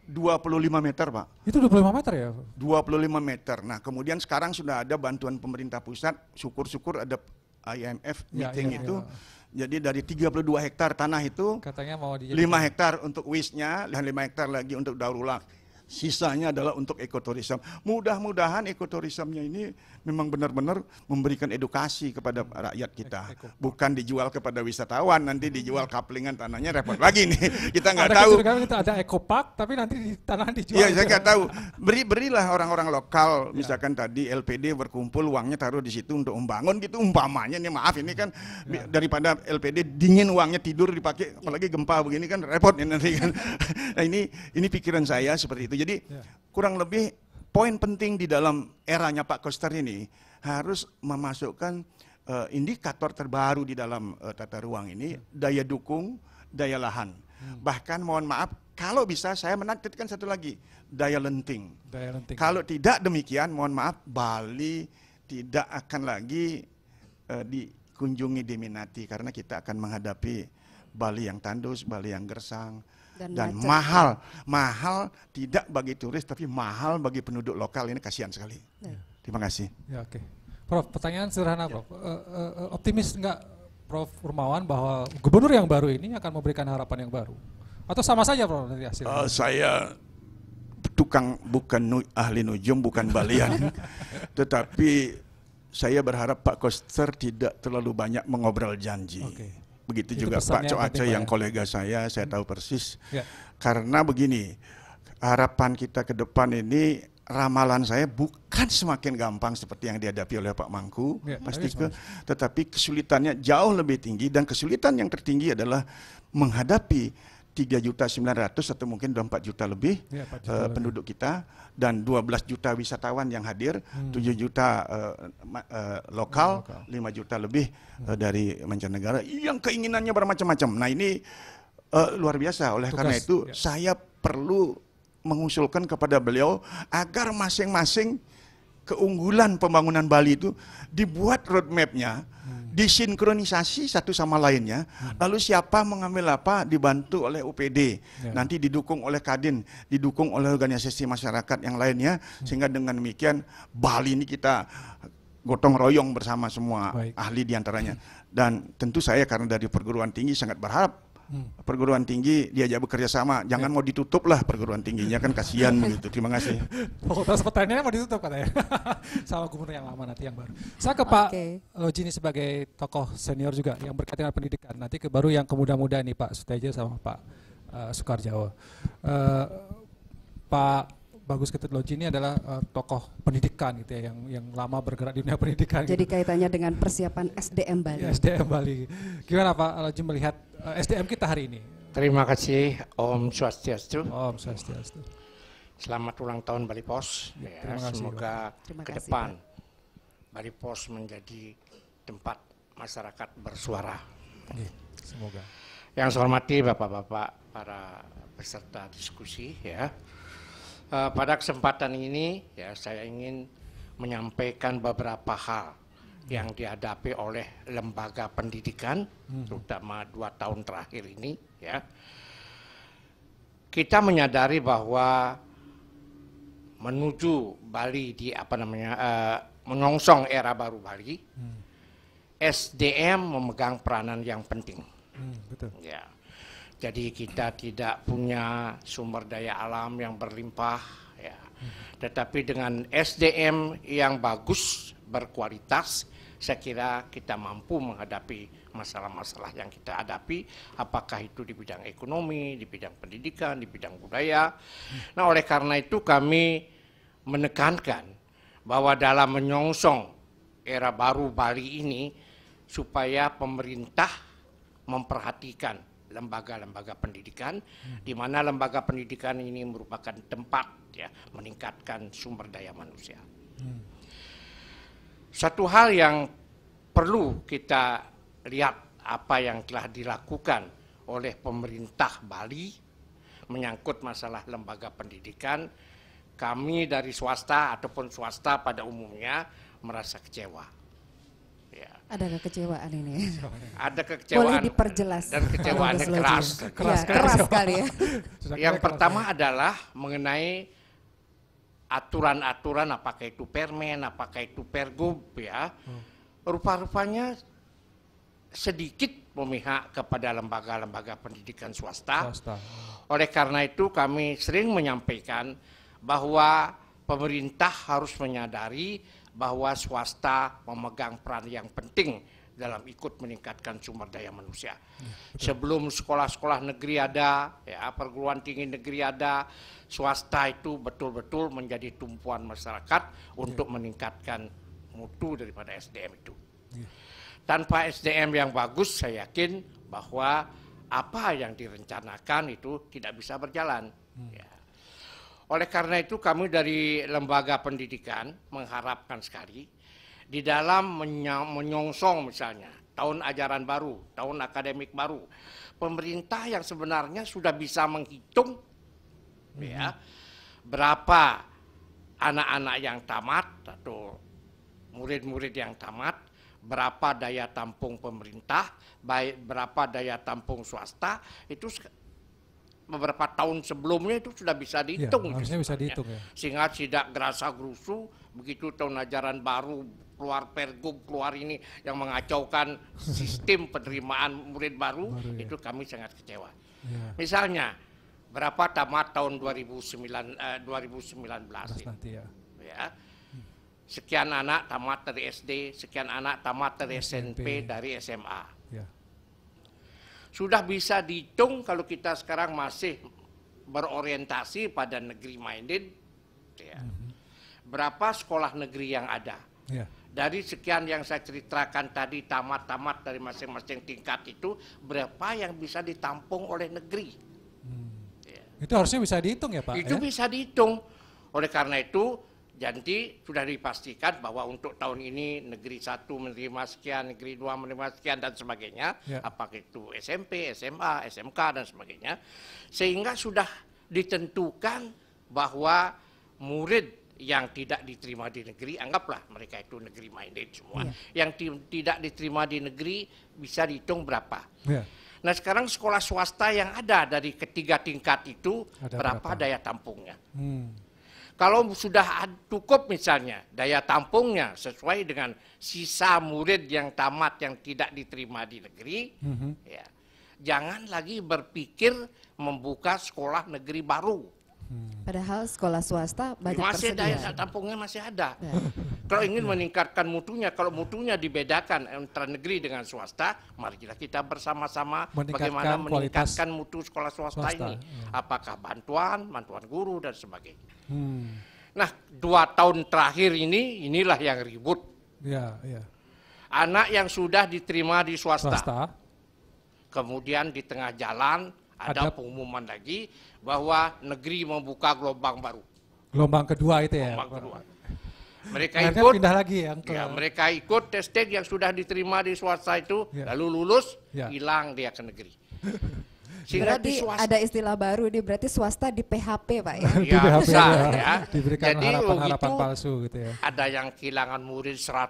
dua puluh lima meter, Pak. Itu 25 meter ya? 25 meter. Nah, kemudian sekarang sudah ada bantuan pemerintah pusat, syukur-syukur ada IMF ya, meeting ya, ya, itu. Ya. Jadi dari 32 hektar tanah itu Katanya mau 5 hektar untuk wisnya dan 5 hektar lagi untuk daur ulang sisanya adalah untuk ekoturism. Mudah-mudahan ekoturismnya ini memang benar-benar memberikan edukasi kepada rakyat kita, bukan dijual kepada wisatawan. Nanti dijual kaplingan tanahnya repot lagi nih. (laughs) Kita nggak tahu. Kita gitu, ada ekopark, tapi nanti di tanah dijual. Iya, gitu. saya nggak tahu. Beri berilah orang-orang lokal, iya. misalkan ya. tadi LPD berkumpul uangnya taruh di situ untuk membangun gitu umpamanya. Ini maaf, ini kan ya. daripada LPD dingin uangnya tidur dipakai, apalagi gempa begini kan repot nih nanti kan. (laughs) nah, ini ini pikiran saya seperti itu. Jadi ya. kurang lebih poin penting di dalam eranya Pak Koster ini harus memasukkan uh, indikator terbaru di dalam uh, tata ruang ini ya. daya dukung, daya lahan. Hmm. Bahkan mohon maaf kalau bisa saya menantikan satu lagi daya lenting. Daya lenting. Kalau tidak demikian mohon maaf Bali tidak akan lagi uh, dikunjungi diminati karena kita akan menghadapi Bali yang tandus, Bali yang gersang, dan, dan macet. mahal. Mahal tidak bagi turis tapi mahal bagi penduduk lokal ini kasihan sekali. Ya. Terima kasih. Ya oke. Okay. Prof, pertanyaan sederhana, ya. Prof. Ya. Uh, uh, optimis enggak Prof Rumawan bahwa gubernur yang baru ini akan memberikan harapan yang baru? Atau sama saja, Prof, dari hasil? Uh, eh, saya tukang bukan nu, ahli nujum, bukan balian. (laughs) Tetapi saya berharap Pak Koster tidak terlalu banyak mengobrol janji. Okay begitu itu juga Pak Coace yang ya. kolega saya, saya tahu persis. Ya. Karena begini, harapan kita ke depan ini ramalan saya bukan semakin gampang seperti yang dihadapi oleh Pak Mangku, ya, pasti ke, tetapi kesulitannya jauh lebih tinggi dan kesulitan yang tertinggi adalah menghadapi 3 juta 900 atau mungkin dua 4 juta lebih ya, juta uh, penduduk kita dan 12 juta wisatawan yang hadir, hmm. 7 juta uh, uh, lokal, lima 5 juta lebih hmm. dari mancanegara yang keinginannya bermacam-macam. Nah, ini uh, luar biasa. Oleh Tugas, karena itu ya. saya perlu mengusulkan kepada beliau agar masing-masing keunggulan pembangunan Bali itu dibuat roadmapnya. Hmm disinkronisasi satu sama lainnya. Hmm. Lalu siapa mengambil apa dibantu oleh UPD, ya. nanti didukung oleh Kadin, didukung oleh organisasi masyarakat yang lainnya hmm. sehingga dengan demikian Bali ini kita gotong royong bersama semua Baik. ahli diantaranya. Dan tentu saya karena dari perguruan tinggi sangat berharap hmm. perguruan tinggi diajak bekerja sama. Jangan yeah. mau ditutup lah perguruan tingginya kan kasihan begitu. Terima kasih. Fakultas (laughs) oh, pertanian mau ditutup katanya. (laughs) sama gubernur yang lama nanti yang baru. Saya ke Pak okay. Eh, Jini sebagai tokoh senior juga yang berkaitan dengan pendidikan. Nanti ke baru yang kemuda-muda nih Pak Sutejo sama Pak uh, Sukarjawa. Uh, Pak Bagus Ketedloji ini adalah uh, tokoh pendidikan gitu ya yang yang lama bergerak di dunia (laughs) pendidikan. Jadi gitu. kaitannya dengan persiapan SDM Bali. Ya, SDM Bali. Gimana Pak Loji melihat uh, eh, SDM kita hari ini? Terima kasih Om Swastiastu. Om Swastiastu. Selamat ulang tahun Bali Pos. Iya, ya, Terima kasih, semoga Terima ke depan Bali Pos menjadi tempat masyarakat bersuara. Ya, semoga. Yang saya hormati Bapak-bapak para peserta diskusi ya. Eh, pada kesempatan ini ya saya ingin menyampaikan beberapa hal yang dihadapi oleh lembaga pendidikan hmm. terutama dua tahun terakhir ini ya kita menyadari bahwa menuju Bali di apa namanya uh, eh, menongsong era baru Bali hmm. SDM memegang peranan yang penting hmm, betul ya jadi kita tidak punya sumber daya alam yang berlimpah ya. Tetapi dengan SDM yang bagus, berkualitas, saya kira kita mampu menghadapi masalah-masalah yang kita hadapi, apakah itu di bidang ekonomi, di bidang pendidikan, di bidang budaya. Nah, oleh karena itu kami menekankan bahwa dalam menyongsong era baru Bali ini supaya pemerintah memperhatikan lembaga-lembaga pendidikan, hmm. di mana lembaga pendidikan ini merupakan tempat ya meningkatkan sumber daya manusia. Hmm. Satu hal yang perlu kita lihat apa yang telah dilakukan oleh pemerintah Bali menyangkut masalah lembaga pendidikan, kami dari swasta ataupun swasta pada umumnya merasa kecewa ada kekecewaan ini. (laughs) Ada kekecewaan. Boleh diperjelas. Dan kecewaannya keras. Keras, ya, keras sekali ya. (laughs) Yang pertama ya. adalah mengenai aturan-aturan apakah itu permen, apakah itu pergub ya. Hmm. Rupa-rupanya sedikit memihak kepada lembaga-lembaga pendidikan swasta. swasta. Oleh karena itu kami sering menyampaikan bahwa pemerintah harus menyadari bahwa swasta memegang peran yang penting dalam ikut meningkatkan sumber daya manusia. Ya, Sebelum sekolah-sekolah negeri ada, ya, perguruan tinggi negeri ada, swasta itu betul-betul menjadi tumpuan masyarakat untuk ya. meningkatkan mutu daripada SDM itu. Ya. Tanpa SDM yang bagus, saya yakin bahwa apa yang direncanakan itu tidak bisa berjalan. Hmm. Ya. Oleh karena itu kami dari lembaga pendidikan mengharapkan sekali di dalam menyongsong misalnya tahun ajaran baru, tahun akademik baru, pemerintah yang sebenarnya sudah bisa menghitung hmm. ya berapa anak-anak yang tamat atau murid-murid yang tamat, berapa daya tampung pemerintah, baik berapa daya tampung swasta itu beberapa tahun sebelumnya itu sudah bisa iya, dihitung. Gitu kan ya, harusnya bisa dihitung ya. Sehingga tidak gerasa gerusu begitu tahun ajaran baru keluar pergub keluar ini yang mengacaukan (laughs) sistem penerimaan murid baru, baru ya. itu kami sangat kecewa. Ya. Misalnya berapa tamat tahun 2009 eh, 2019 nanti ya. ya. Sekian anak tamat dari SD, sekian anak tamat dari SMP, SMP dari SMA. Ya sudah bisa dihitung kalau kita sekarang masih berorientasi pada negeri minded ya. berapa sekolah negeri yang ada ya. dari sekian yang saya ceritakan tadi tamat-tamat dari masing-masing tingkat itu berapa yang bisa ditampung oleh negeri hmm. ya. itu harusnya bisa dihitung ya pak itu ya? bisa dihitung oleh karena itu jadi sudah dipastikan bahwa untuk tahun ini negeri satu menerima sekian, negeri dua menerima sekian dan sebagainya, ya. apakah itu SMP, SMA, SMK dan sebagainya, sehingga sudah ditentukan bahwa murid yang tidak diterima di negeri, anggaplah mereka itu negeri minded semua, ya. yang tidak diterima di negeri bisa dihitung berapa. Ya. Nah sekarang sekolah swasta yang ada dari ketiga tingkat itu berapa, berapa daya tampungnya? Hmm kalau sudah cukup misalnya daya tampungnya sesuai dengan sisa murid yang tamat yang tidak diterima di negeri, mm -hmm. ya jangan lagi berpikir membuka sekolah negeri baru Hmm. Padahal sekolah swasta banyak masih tersedia. Masih ada, tampungnya masih ada. Ya. kalau ingin meningkatkan mutunya, kalau mutunya dibedakan antara negeri dengan swasta, marilah kita bersama-sama bagaimana meningkatkan mutu sekolah swasta, swasta. ini. Ya. Apakah bantuan, bantuan guru dan sebagainya. Hmm. Nah, dua tahun terakhir ini, inilah yang ribut. Ya, ya. Anak yang sudah diterima di swasta, swasta. kemudian di tengah jalan ada, ada pengumuman lagi bahwa negeri membuka gelombang baru. Gelombang kedua itu ya. Gelombang kedua. Mereka Akhirnya ikut pindah lagi ya, ya, mereka ikut testing yang sudah diterima di swasta itu ya. lalu lulus ya. hilang dia ke negeri. (laughs) Sehingga berarti di swasta, ada istilah baru ini berarti swasta di PHP Pak ya. (laughs) di ya, PHP bisa, ya. ya. Diberikan Jadi harapan-harapan harapan palsu gitu ya. Ada yang kehilangan murid 100 yang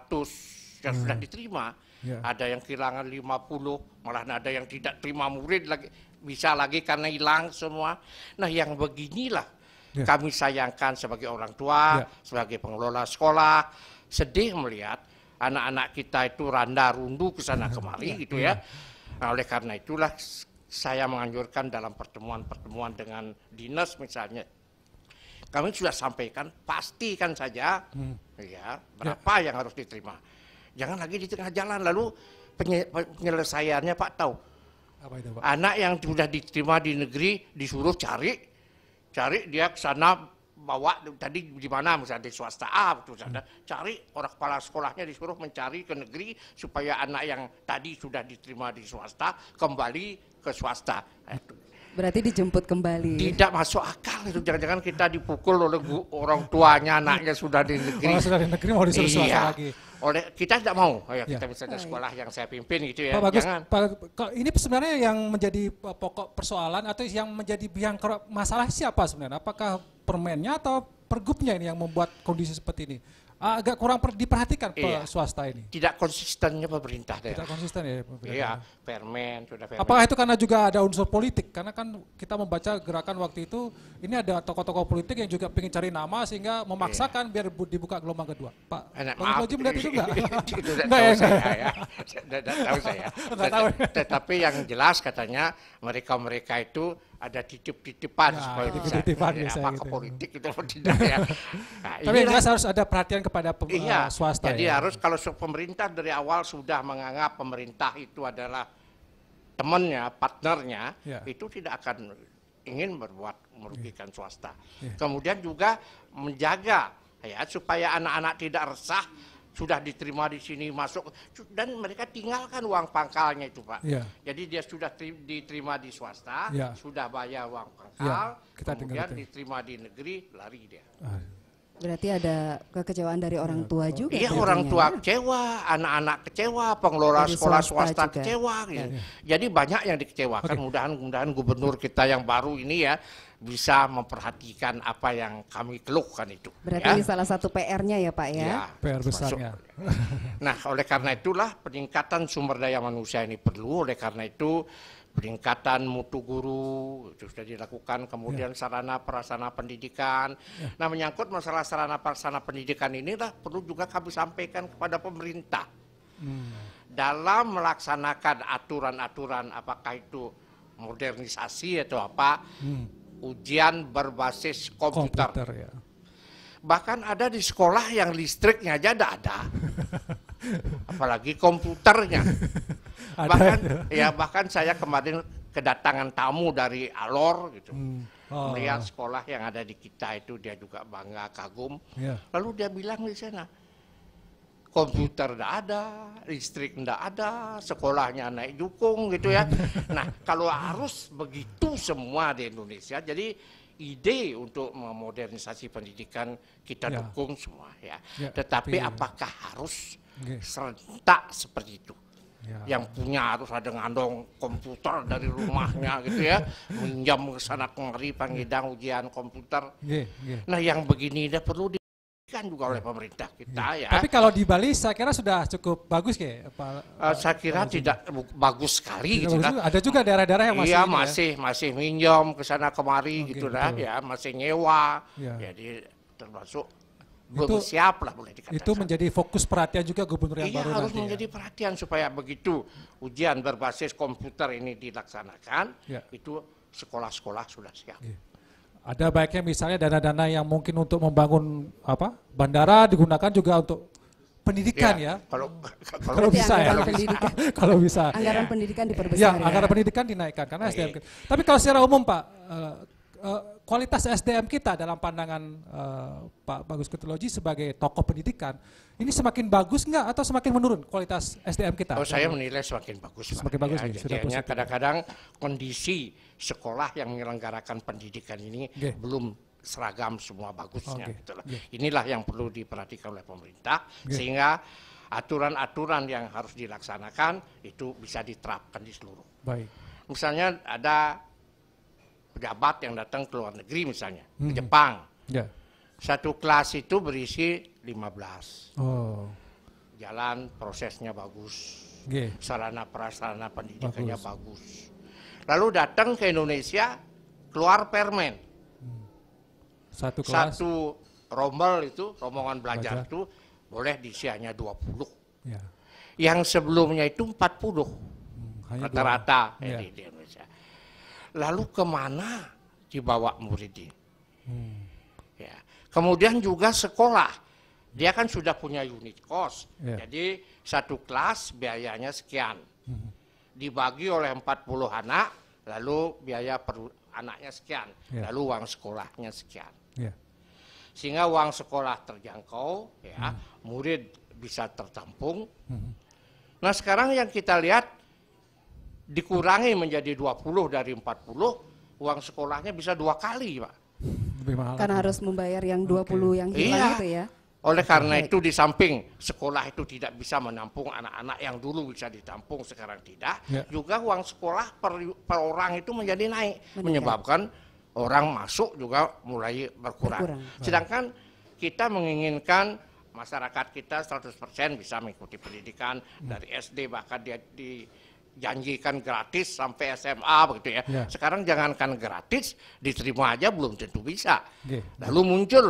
hmm. sudah diterima, ya. ada yang kehilangan 50, malah ada yang tidak terima murid lagi bisa lagi karena hilang semua. Nah yang beginilah ya. kami sayangkan sebagai orang tua, ya. sebagai pengelola sekolah, sedih melihat anak-anak kita itu randa rundu ke sana (laughs) kemari ya, gitu ya. ya. Nah, oleh karena itulah saya menganjurkan dalam pertemuan-pertemuan dengan dinas misalnya kami sudah sampaikan pastikan saja hmm. Iya, ya berapa ya. yang harus diterima jangan lagi di tengah jalan lalu penye penyelesaiannya Pak tahu apa itu, Pak? Anak yang sudah diterima di negeri disuruh cari, cari dia ke sana bawa tadi di mana misalnya di swasta A, terus hmm. cari orang kepala sekolahnya disuruh mencari ke negeri supaya anak yang tadi sudah diterima di swasta kembali ke swasta. Itu. Eh, Berarti dijemput kembali. Tidak masuk akal itu jangan-jangan kita dipukul oleh orang tuanya anaknya sudah di negeri. Orang sudah di negeri mau disuruh iya. lagi. Oleh kita tidak mau. Oh, ya, ya. Kita misalnya sekolah yang saya pimpin gitu ya. Bagus, Pak, ini sebenarnya yang menjadi eh, pokok persoalan atau yang menjadi biang masalah siapa sebenarnya? Apakah permennya atau pergubnya ini yang membuat kondisi seperti ini? Ah, agak kurang per, diperhatikan iya. swasta ini. Tidak konsistennya pemerintah daerah. Tidak konsisten ya pemerintah. Iya, permen sudah permen. Apakah itu karena juga ada unsur politik? Karena kan kita membaca gerakan waktu itu ini ada tokoh-tokoh politik yang juga ingin cari nama sehingga memaksakan iya. biar dibuka gelombang kedua. Pak, Enak, eh, Pak Haji melihat itu enggak? (laughs) tidak ya, ya? ya. tahu saya ya. Tidak tahu saya. Tetapi yang jelas katanya mereka-mereka itu ada titip-titipan nah, ya, supaya titip -titipan bisa, ya, politik itu tidak ya. (laughs) Nah, Tapi yang jelas harus ada perhatian kepada pem, eh, iya, swasta. Jadi ya. harus kalau pemerintah dari awal sudah menganggap pemerintah itu adalah temannya, partnernya, ya. itu tidak akan ingin berbuat merugikan ya. swasta. Ya. Kemudian juga menjaga ya supaya anak-anak tidak resah sudah diterima di sini masuk dan mereka tinggalkan uang pangkalnya itu pak. Ya. Jadi dia sudah diterima di swasta, ya. sudah bayar uang pangkal, ya. Kita kemudian diterima di negeri lari dia. Ah. Berarti ada kekecewaan dari iya, orang tua juga. Iya, orang tua ya. kecewa, anak-anak kecewa, pengelola dari sekolah swasta, swasta kecewa. Ya. Ya. Jadi banyak yang dikecewakan. Okay. mudah mudahan gubernur kita yang baru ini ya bisa memperhatikan apa yang kami keluhkan itu. Berarti ya. ini salah satu PR-nya ya Pak ya? ya PR besarnya. nah oleh karena itulah peningkatan sumber daya manusia ini perlu, oleh karena itu peningkatan mutu guru itu sudah dilakukan, kemudian ya. sarana prasarana pendidikan. Ya. Nah menyangkut masalah sarana prasarana pendidikan inilah perlu juga kami sampaikan kepada pemerintah. Hmm. Dalam melaksanakan aturan-aturan apakah itu modernisasi atau apa, hmm ujian berbasis komputer. komputer ya. Bahkan ada di sekolah yang listriknya aja tidak ada. (laughs) Apalagi komputernya. ada, bahkan ya. ya bahkan saya kemarin kedatangan tamu dari Alor gitu. Hmm. Oh. Melihat sekolah yang ada di kita itu dia juga bangga kagum. Yeah. Lalu dia bilang di sana, komputer tidak ada, listrik tidak ada, sekolahnya naik dukung gitu ya. (laughs) Nah kalau harus begitu semua di Indonesia, jadi ide untuk memodernisasi pendidikan kita ya. dukung semua ya. ya Tetapi tapi, apakah harus okay. serentak seperti itu? Ya. Yang punya harus ada ngandong komputer dari rumahnya (laughs) gitu ya, minjam ke sana kemari pangidang ujian komputer. Ya, ya. Nah yang begini dah perlu di kan juga oleh pemerintah kita ya. ya. Tapi kalau di Bali saya kira sudah cukup bagus ya Uh, saya kira Pak tidak bagus sekali tidak gitu bagus, Ada juga daerah-daerah yang masih Iya, gitu ya. masih ya. masih minjem ke sana kemari okay, oh, gitu, gitu lah ya, masih nyewa. Iya. Ya. Jadi termasuk itu siap lah boleh dikatakan. Itu menjadi fokus perhatian juga gubernur yang iya, baru harus ya. menjadi ya. perhatian supaya begitu ujian berbasis komputer ini dilaksanakan, ya. itu sekolah-sekolah sudah siap. Ya. Ada baiknya misalnya dana-dana yang mungkin untuk membangun apa bandara digunakan juga untuk pendidikan ya. ya. Kalau (laughs) kalau, kalau iya, bisa ya. Kalau bisa. (laughs) kalau bisa. Anggaran pendidikan iya, diperbesar. Ya, ya, anggaran pendidikan dinaikkan karena okay. Tapi kalau secara umum Pak, eh, Eh, kualitas SDM kita dalam pandangan uh, Pak Bagus Ketologi sebagai tokoh pendidikan, ini semakin bagus enggak atau semakin menurun kualitas SDM kita? Oh, saya menilai semakin bagus. Semakin Pak. bagus. Ya, nih, kadang-kadang kondisi sekolah yang menyelenggarakan pendidikan ini okay. belum seragam semua bagusnya okay. gitu yeah. Inilah yang perlu diperhatikan oleh pemerintah okay. sehingga aturan-aturan yang harus dilaksanakan itu bisa diterapkan di seluruh. Baik. Misalnya ada pejabat yang datang ke luar negeri misalnya -hmm. ke Jepang yeah. satu kelas itu berisi 15 oh. jalan prosesnya bagus okay. sarana prasarana pendidikannya bagus. bagus lalu datang ke Indonesia keluar permen hmm. satu kelas satu rombel itu rombongan belajar, itu boleh disianya 20 yeah. yang sebelumnya itu 40 hmm, rata-rata hmm, lalu kemana dibawa murid Hmm. Ya. Kemudian juga sekolah, dia kan sudah punya unit kos, yeah. jadi satu kelas biayanya sekian, hmm. dibagi oleh 40 anak, lalu biaya per anaknya sekian, yeah. lalu uang sekolahnya sekian. Yeah. Sehingga uang sekolah terjangkau, ya, hmm. murid bisa tertampung. Hmm. Nah sekarang yang kita lihat dikurangi menjadi 20 dari 40, uang sekolahnya bisa dua kali, Pak. Karena harus membayar yang 20 okay. yang hilang iya. itu ya. Oleh karena itu di samping sekolah itu tidak bisa menampung anak-anak yang dulu bisa ditampung sekarang tidak, ya. juga uang sekolah per, per orang itu menjadi naik Menikah. menyebabkan orang masuk juga mulai berkurang. berkurang. Sedangkan kita menginginkan masyarakat kita 100% bisa mengikuti pendidikan hmm. dari SD bahkan dia di janjikan gratis sampai SMA begitu ya. ya. Sekarang jangankan gratis, diterima aja belum tentu bisa. Ya. Lalu muncul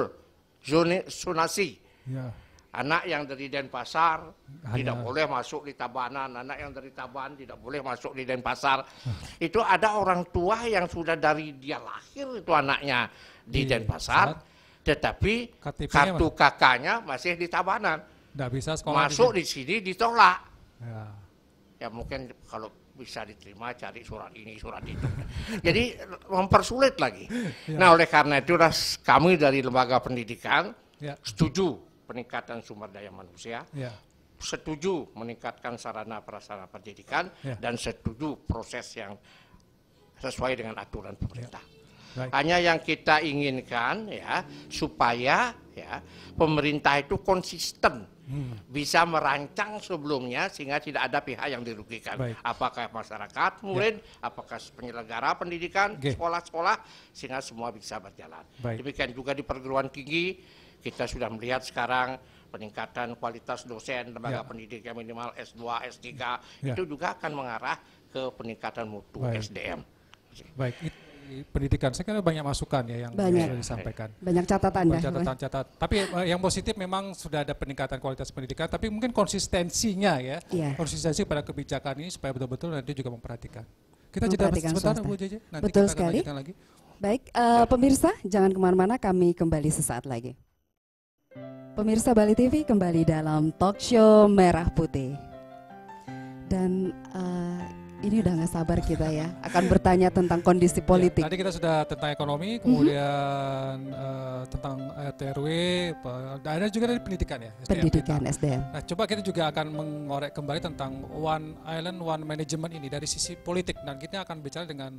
zonasi. Ya. Anak yang dari Denpasar Hanya. tidak boleh masuk di Tabanan, anak yang dari Tabanan tidak boleh masuk di Denpasar. Itu ada orang tua yang sudah dari dia lahir itu anaknya di, di iya, Denpasar, saat. tetapi kartu kakaknya masih di Tabanan. Tidak bisa sekolah masuk di sini, di sini ditolak. Ya ya mungkin kalau bisa diterima cari surat ini surat itu (laughs) jadi mempersulit lagi ya. nah oleh karena itu kami dari lembaga pendidikan ya. setuju peningkatan sumber daya manusia ya. setuju meningkatkan sarana prasarana pendidikan ya. dan setuju proses yang sesuai dengan aturan pemerintah ya. Baik. hanya yang kita inginkan ya supaya ya pemerintah itu konsisten hmm. bisa merancang sebelumnya sehingga tidak ada pihak yang dirugikan Baik. apakah masyarakat ya. murid ya. apakah penyelenggara pendidikan sekolah-sekolah sehingga semua bisa berjalan Baik. demikian juga di perguruan tinggi kita sudah melihat sekarang peningkatan kualitas dosen lembaga ya. pendidikan minimal S2 S3 ya. itu juga akan mengarah ke peningkatan mutu Baik. SDM Baik pendidikan. Saya kira banyak masukan ya yang banyak. sudah disampaikan. Banyak catatan. Banyak ya, catatan, catatan. Tapi uh, yang positif memang sudah ada peningkatan kualitas pendidikan, tapi mungkin konsistensinya ya, yeah. konsistensi pada kebijakan ini supaya betul-betul nanti juga memperhatikan. Kita jeda sebentar, Bu Jeje. Nanti Betul kita sekali. lanjutkan lagi. Baik, uh, pemirsa, jangan kemana-mana. Kami kembali sesaat lagi. Pemirsa Bali TV kembali dalam talk show Merah Putih. Dan uh, ini udah nggak sabar kita ya akan bertanya tentang kondisi ya, politik. Ya, tadi kita sudah tentang ekonomi, mhm. kemudian mm -hmm. uh, tentang eh, TRW, dan ada juga dari pendidikan ya. pendidikan kita. SDM. Nah, coba kita juga akan mengorek kembali tentang One Island One Management ini dari sisi politik dan kita akan bicara dengan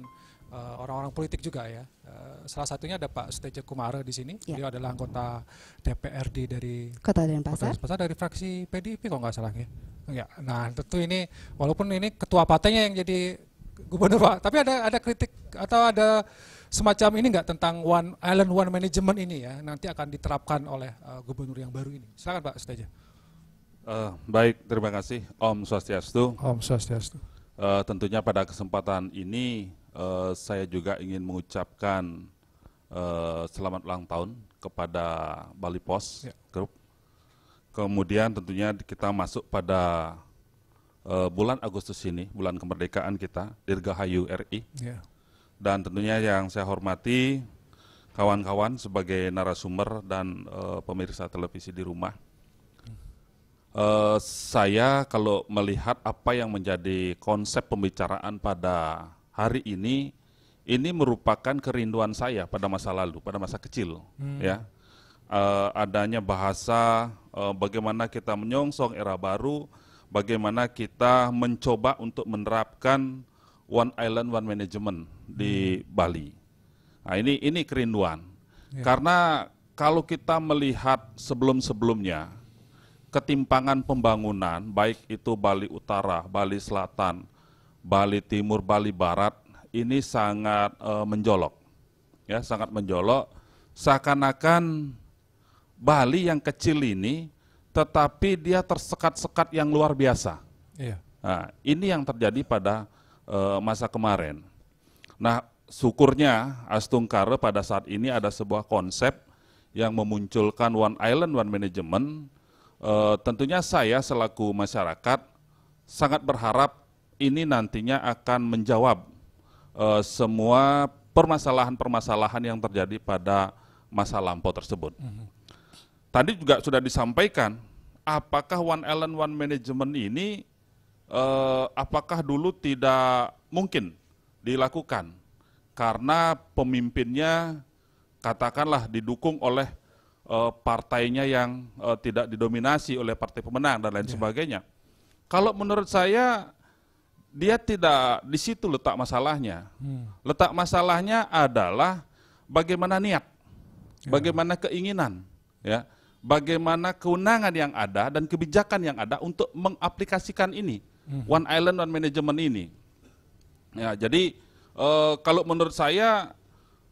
eh, orang-orang uh, politik juga ya. Uh, salah satunya ada Pak Suteja Kumara di sini. Ya. Dia adalah anggota DPRD dari Kota Denpasar. Kota Denpasar dari fraksi PDIP kalau nggak salah ya. Ya, nah tentu ini walaupun ini ketua partainya yang jadi gubernur Pak, tapi ada ada kritik atau ada semacam ini enggak tentang one island one management ini ya nanti akan diterapkan oleh uh, gubernur yang baru ini. Silakan Pak Sutaja. Uh, eh, baik, terima kasih Om Swastiastu. Om Swastiastu. Uh, tentunya pada kesempatan ini uh, saya juga ingin mengucapkan uh, selamat ulang tahun kepada Bali Pos ya. Group Kemudian tentunya kita masuk pada uh, bulan Agustus ini, bulan kemerdekaan kita, Dirgahayu RI. Yeah. Dan tentunya yang saya hormati kawan-kawan sebagai narasumber dan uh, pemirsa televisi di rumah. Uh, saya kalau melihat apa yang menjadi konsep pembicaraan pada hari ini, ini merupakan kerinduan saya pada masa lalu, pada masa kecil, hmm. ya. Uh, adanya bahasa Eh, bagaimana kita menyongsong era baru, bagaimana kita mencoba untuk menerapkan one island one management di hmm. Bali. Nah, ini ini kerinduan. Ya. Karena kalau kita melihat sebelum-sebelumnya ketimpangan pembangunan baik itu Bali Utara, Bali Selatan, Bali Timur, Bali Barat ini sangat uh, menjolok. Ya, sangat menjolok seakan-akan Bali yang kecil ini, tetapi dia tersekat-sekat yang luar biasa. Iya. Nah, ini yang terjadi pada uh, masa kemarin. Nah, syukurnya Astungkare pada saat ini ada sebuah konsep yang memunculkan One Island One Management. Uh, tentunya saya selaku masyarakat sangat berharap ini nantinya akan menjawab uh, semua permasalahan-permasalahan yang terjadi pada masa lampau tersebut. Mm -hmm tadi juga sudah disampaikan, apakah one island one management ini eh, apakah dulu tidak mungkin dilakukan karena pemimpinnya katakanlah didukung oleh eh, partainya yang eh, tidak didominasi oleh partai pemenang dan lain yeah. sebagainya. Kalau menurut saya dia tidak di situ letak masalahnya. Hmm. Letak masalahnya adalah bagaimana niat, ya. bagaimana keinginan, ya bagaimana kewenangan yang ada dan kebijakan yang ada untuk mengaplikasikan ini hmm. one island one management ini. Ya, jadi e, kalau menurut saya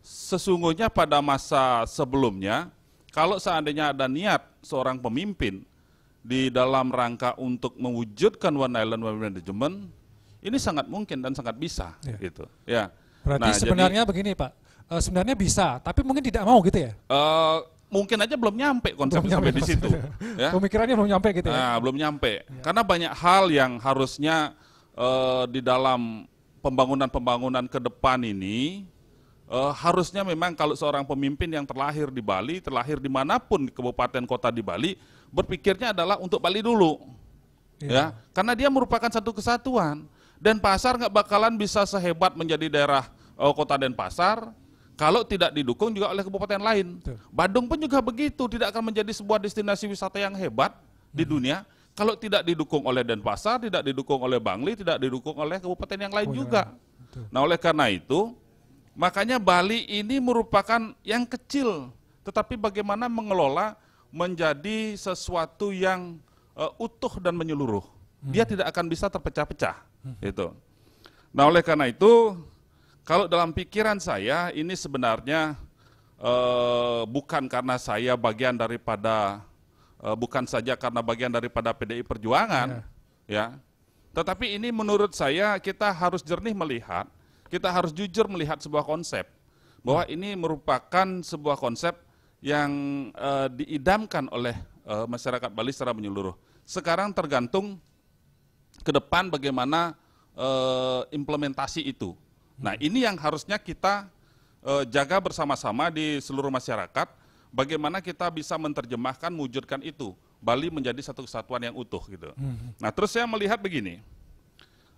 sesungguhnya pada masa sebelumnya kalau seandainya ada niat seorang pemimpin di dalam rangka untuk mewujudkan one island one management ini sangat mungkin dan sangat bisa ya. gitu. Ya. Berarti nah, sebenarnya jadi, begini, Pak. E, sebenarnya bisa, tapi mungkin tidak mau gitu ya? E, mungkin aja belum nyampe konsep belum nyampe, di situ. ya. Pemikirannya belum nyampe gitu ya. Nah, belum nyampe. Ya. Karena banyak hal yang harusnya uh, di dalam pembangunan-pembangunan ke depan ini uh, harusnya memang kalau seorang pemimpin yang terlahir di Bali, terlahir dimanapun di kabupaten kota di Bali, berpikirnya adalah untuk Bali dulu, ya. ya, karena dia merupakan satu kesatuan. dan Pasar nggak bakalan bisa sehebat menjadi daerah uh, kota pasar. Kalau tidak didukung juga oleh kabupaten lain. Betul. Badung pun juga begitu, tidak akan menjadi sebuah destinasi wisata yang hebat hmm. di dunia kalau tidak didukung oleh Denpasar, tidak didukung oleh Bangli, tidak didukung oleh kabupaten yang lain oh, ya. juga. Ya. Nah, oleh karena itu, makanya Bali ini merupakan yang kecil, tetapi bagaimana mengelola menjadi sesuatu yang uh, utuh dan menyeluruh. Hmm. Dia tidak akan bisa terpecah-pecah. Hmm. Itu. Nah, oleh karena itu, kalau dalam pikiran saya ini sebenarnya eh, bukan karena saya bagian daripada eh, bukan saja karena bagian daripada PDI Perjuangan ya. ya. Tetapi ini menurut saya kita harus jernih melihat, kita harus jujur melihat sebuah konsep bahwa ini merupakan sebuah konsep yang eh, diidamkan oleh eh, masyarakat Bali secara menyeluruh. Sekarang tergantung ke depan bagaimana eh, implementasi itu Nah ini yang harusnya kita eh, jaga bersama-sama di seluruh masyarakat, bagaimana kita bisa menerjemahkan, mewujudkan itu. Bali menjadi satu kesatuan yang utuh gitu. Hmm. Nah terus saya melihat begini,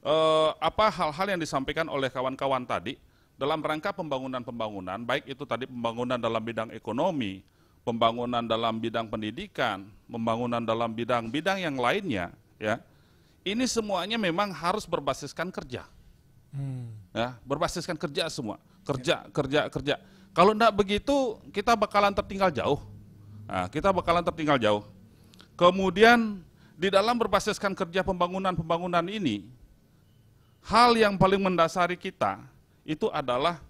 eh, apa hal-hal yang disampaikan oleh kawan-kawan tadi dalam rangka pembangunan-pembangunan, baik itu tadi pembangunan dalam bidang ekonomi, pembangunan dalam bidang pendidikan, pembangunan dalam bidang-bidang yang lainnya, ya ini semuanya memang harus berbasiskan kerja. Hmm. Ya, berbasiskan kerja semua. Kerja, kerja, kerja. Kalau tidak begitu, kita bakalan tertinggal jauh. Nah, kita bakalan tertinggal jauh. Kemudian di dalam berbasiskan kerja pembangunan-pembangunan ini, hal yang paling mendasari kita itu adalah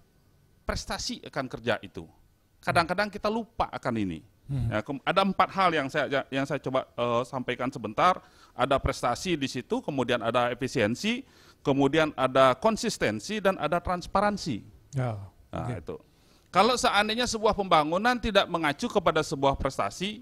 prestasi akan kerja itu. Kadang-kadang kita lupa akan ini. Hmm. Ya, ada empat hal yang saya yang saya coba uh, sampaikan sebentar. Ada prestasi di situ, kemudian ada efisiensi, kemudian ada konsistensi dan ada transparansi. Ya, nah, okay. itu. Kalau seandainya sebuah pembangunan tidak mengacu kepada sebuah prestasi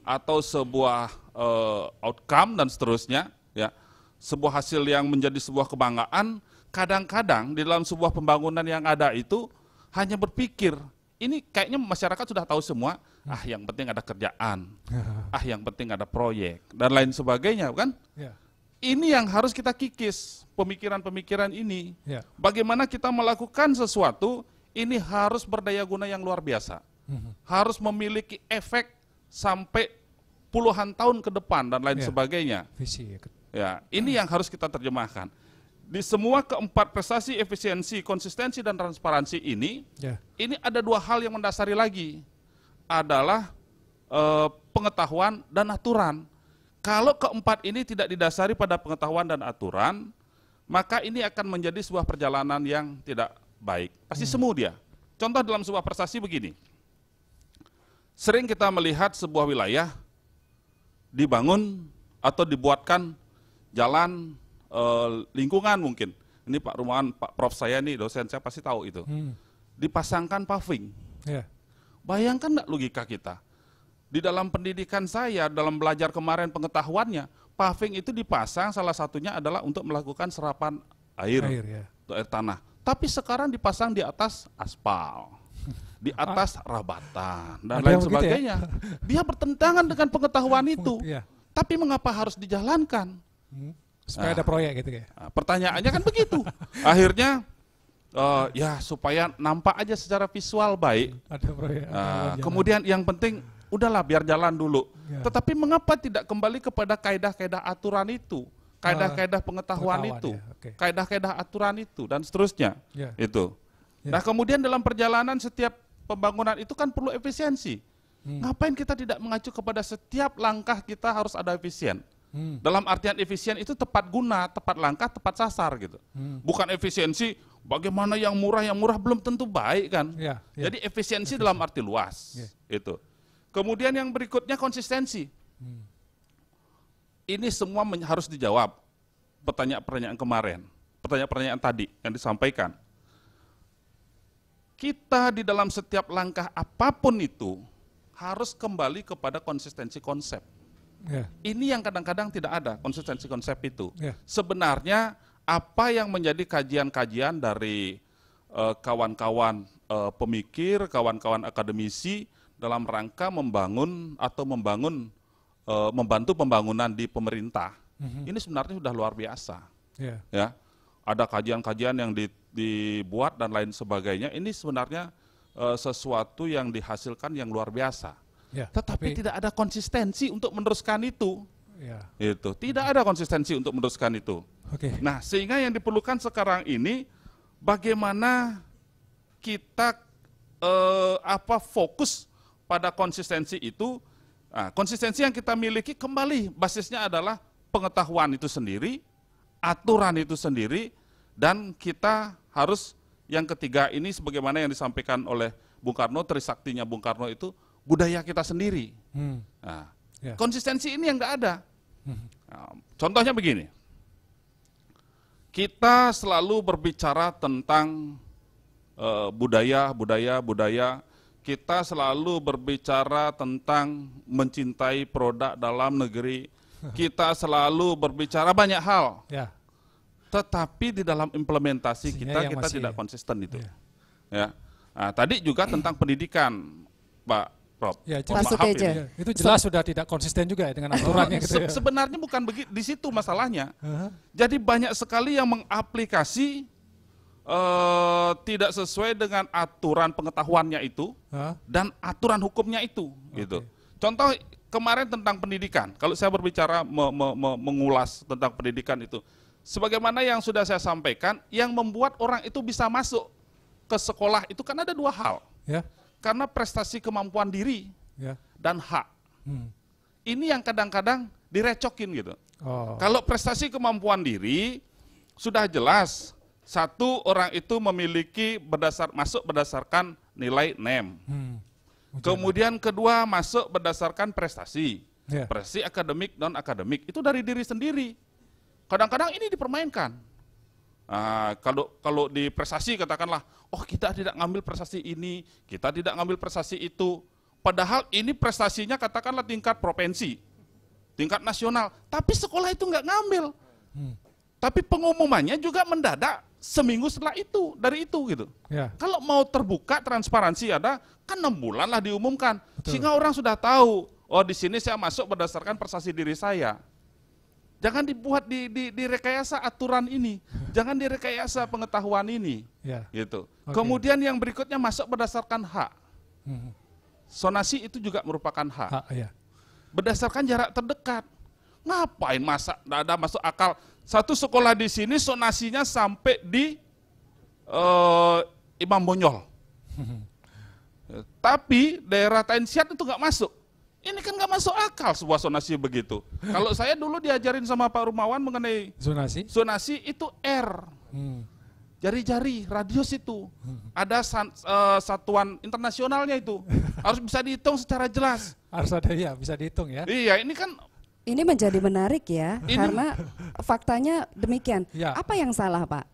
atau sebuah uh, outcome dan seterusnya, ya, sebuah hasil yang menjadi sebuah kebanggaan, kadang-kadang di dalam sebuah pembangunan yang ada itu hanya berpikir ini kayaknya masyarakat sudah tahu semua hmm. ah yang penting ada kerjaan (laughs) ah yang penting ada proyek dan lain sebagainya kan yeah ini yang harus kita kikis pemikiran-pemikiran ini. Ya. Bagaimana kita melakukan sesuatu ini harus berdaya guna yang luar biasa, mhm. harus memiliki efek sampai puluhan tahun ke depan dan lain ya. sebagainya. Visi. Ya. ya, ini yang harus kita terjemahkan. Di semua keempat prestasi efisiensi, konsistensi dan transparansi ini, ya. ini ada dua hal yang mendasari lagi adalah e, pengetahuan dan aturan. Kalau keempat ini tidak didasari pada pengetahuan dan aturan, maka ini akan menjadi sebuah perjalanan yang tidak baik. Pasti hmm. semu dia. Contoh dalam sebuah prestasi begini. Sering kita melihat sebuah wilayah dibangun atau dibuatkan jalan e, lingkungan mungkin. Ini Pak Rumahan, Pak Prof saya nih dosen saya pasti tahu itu. Hmm. Dipasangkan paving. Yeah. Bayangkan enggak logika kita? Di dalam pendidikan saya, dalam belajar kemarin pengetahuannya, paving itu dipasang salah satunya adalah untuk melakukan serapan air, air ya. air tanah. Tapi sekarang dipasang di atas aspal, di atas rabatan dan Ada lain ya? sebagainya. Ya? Dia bertentangan dengan pengetahuan (laughs) itu. Ya. Tapi mengapa harus dijalankan? Hmm. Supaya nah, ada ah. proyek gitu ya. Ah, pertanyaannya kan begitu. (laughs) Akhirnya uh, ya supaya nampak aja secara visual baik. Ada proyek. Uh, kemudian yang penting udahlah biar jalan dulu. Ya. Tetapi mengapa tidak kembali kepada kaedah-kaedah aturan itu, kaedah-kaedah ah, pengetahuan itu, ya. okay. kaidah-kaidah aturan itu dan seterusnya. Ya. Itu. Ya. Nah, kemudian dalam perjalanan setiap pembangunan itu kan perlu efisiensi. Hmm. Ngapain kita tidak mengacu kepada setiap langkah kita harus ada efisien? Hmm. Dalam artian efisien itu tepat guna, tepat langkah, tepat sasar gitu. Hmm. Bukan efisiensi bagaimana yang murah, yang murah belum tentu baik kan. Ya, ya. Jadi efisiensi efisiensi dalam arti luas. Ya. Itu. Kemudian yang berikutnya konsistensi. Hmm. Ini semua harus dijawab pertanyaan-pertanyaan kemarin, pertanyaan-pertanyaan tadi yang disampaikan. Kita di dalam setiap langkah apapun itu harus kembali kepada konsistensi konsep. Yeah. Ini yang kadang-kadang tidak ada konsistensi konsep itu. Yeah. Sebenarnya apa yang menjadi kajian-kajian dari eh, kawan-kawan uh, uh, pemikir, kawan-kawan akademisi dalam rangka membangun atau membangun e, membantu pembangunan di pemerintah mm-hmm. ini sebenarnya sudah luar biasa yeah. ya ada kajian-kajian yang di, dibuat dan lain sebagainya ini sebenarnya e, sesuatu yang dihasilkan yang luar biasa yeah, tetapi tapi, tidak ada konsistensi untuk meneruskan itu yeah. itu tidak ada konsistensi untuk meneruskan itu okay. nah sehingga yang diperlukan sekarang ini bagaimana kita eh, apa fokus pada konsistensi itu, nah, konsistensi yang kita miliki kembali basisnya adalah pengetahuan itu sendiri, aturan itu sendiri, dan kita harus yang ketiga ini sebagaimana yang disampaikan oleh Bung Karno, trisaktinya Bung Karno itu budaya kita sendiri. Hmm. Nah, yeah. Konsistensi ini yang enggak ada. Hmm. Nah, contohnya begini, kita selalu berbicara tentang eh, budaya, budaya, budaya kita selalu berbicara tentang mencintai produk dalam negeri. (laughs) Kita selalu berbicara banyak hal. Ya. Tetapi di dalam implementasi Sehingga kita iya, kita masih, tidak konsisten itu. Ya. ya. Nah, tadi juga tentang pendidikan, Pak Prof. Ya, jelas. aja. Ya. Itu jelas sudah tidak konsisten juga ya dengan (laughs) aturannya. gitu ya. Sebenarnya bukan begitu di situ masalahnya. Uh -huh. Jadi banyak sekali yang mengaplikasi Eh, tidak sesuai dengan aturan pengetahuannya itu huh? dan aturan hukumnya itu okay. gitu. Contoh kemarin tentang pendidikan. Kalau saya berbicara me me me mengulas tentang pendidikan itu, sebagaimana yang sudah saya sampaikan, yang membuat orang itu bisa masuk ke sekolah itu kan ada dua hal. Yeah. Karena prestasi kemampuan diri yeah. dan hak. Hmm. Ini yang kadang-kadang direcokin gitu. Oh. Kalau prestasi kemampuan diri sudah jelas satu orang itu memiliki berdasar masuk berdasarkan nilai NEM. Hmm. Kemudian kedua masuk berdasarkan prestasi. Yeah. Prestasi akademik non akademik itu dari diri sendiri. Kadang-kadang ini dipermainkan. Nah, kalau kalau di prestasi katakanlah, oh kita tidak ngambil prestasi ini, kita tidak ngambil prestasi itu. Padahal ini prestasinya katakanlah tingkat provinsi, tingkat nasional. Tapi sekolah itu nggak ngambil. Hmm. Tapi pengumumannya juga mendadak seminggu setelah itu dari itu gitu. Ya. Kalau mau terbuka transparansi ada kan enam bulan lah diumumkan Betul. sehingga orang sudah tahu oh di sini saya masuk berdasarkan prestasi diri saya. Jangan dibuat di, di, direkayasa aturan ini, (laughs) jangan direkayasa pengetahuan ini, ya. gitu. Okay. Kemudian yang berikutnya masuk berdasarkan hak. Hmm. Sonasi itu juga merupakan hak. hak ya. Berdasarkan jarak terdekat. Ngapain masa? Tidak ada masuk akal satu sekolah di sini sonasinya sampai di uh, Imam Bonjol, (laughs) Tapi daerah Tainsiat itu nggak masuk. Ini kan nggak masuk akal sebuah sonasi begitu. Kalau saya dulu diajarin sama Pak Rumawan mengenai sonasi, sonasi itu R. Hmm. Jari-jari radius itu hmm. ada san, uh, satuan internasionalnya itu (laughs) harus bisa dihitung secara jelas. Harus ada ya, bisa dihitung ya. Iya, ini kan ini menjadi menarik ya, ini. karena faktanya demikian. Ya. Apa yang salah, Pak?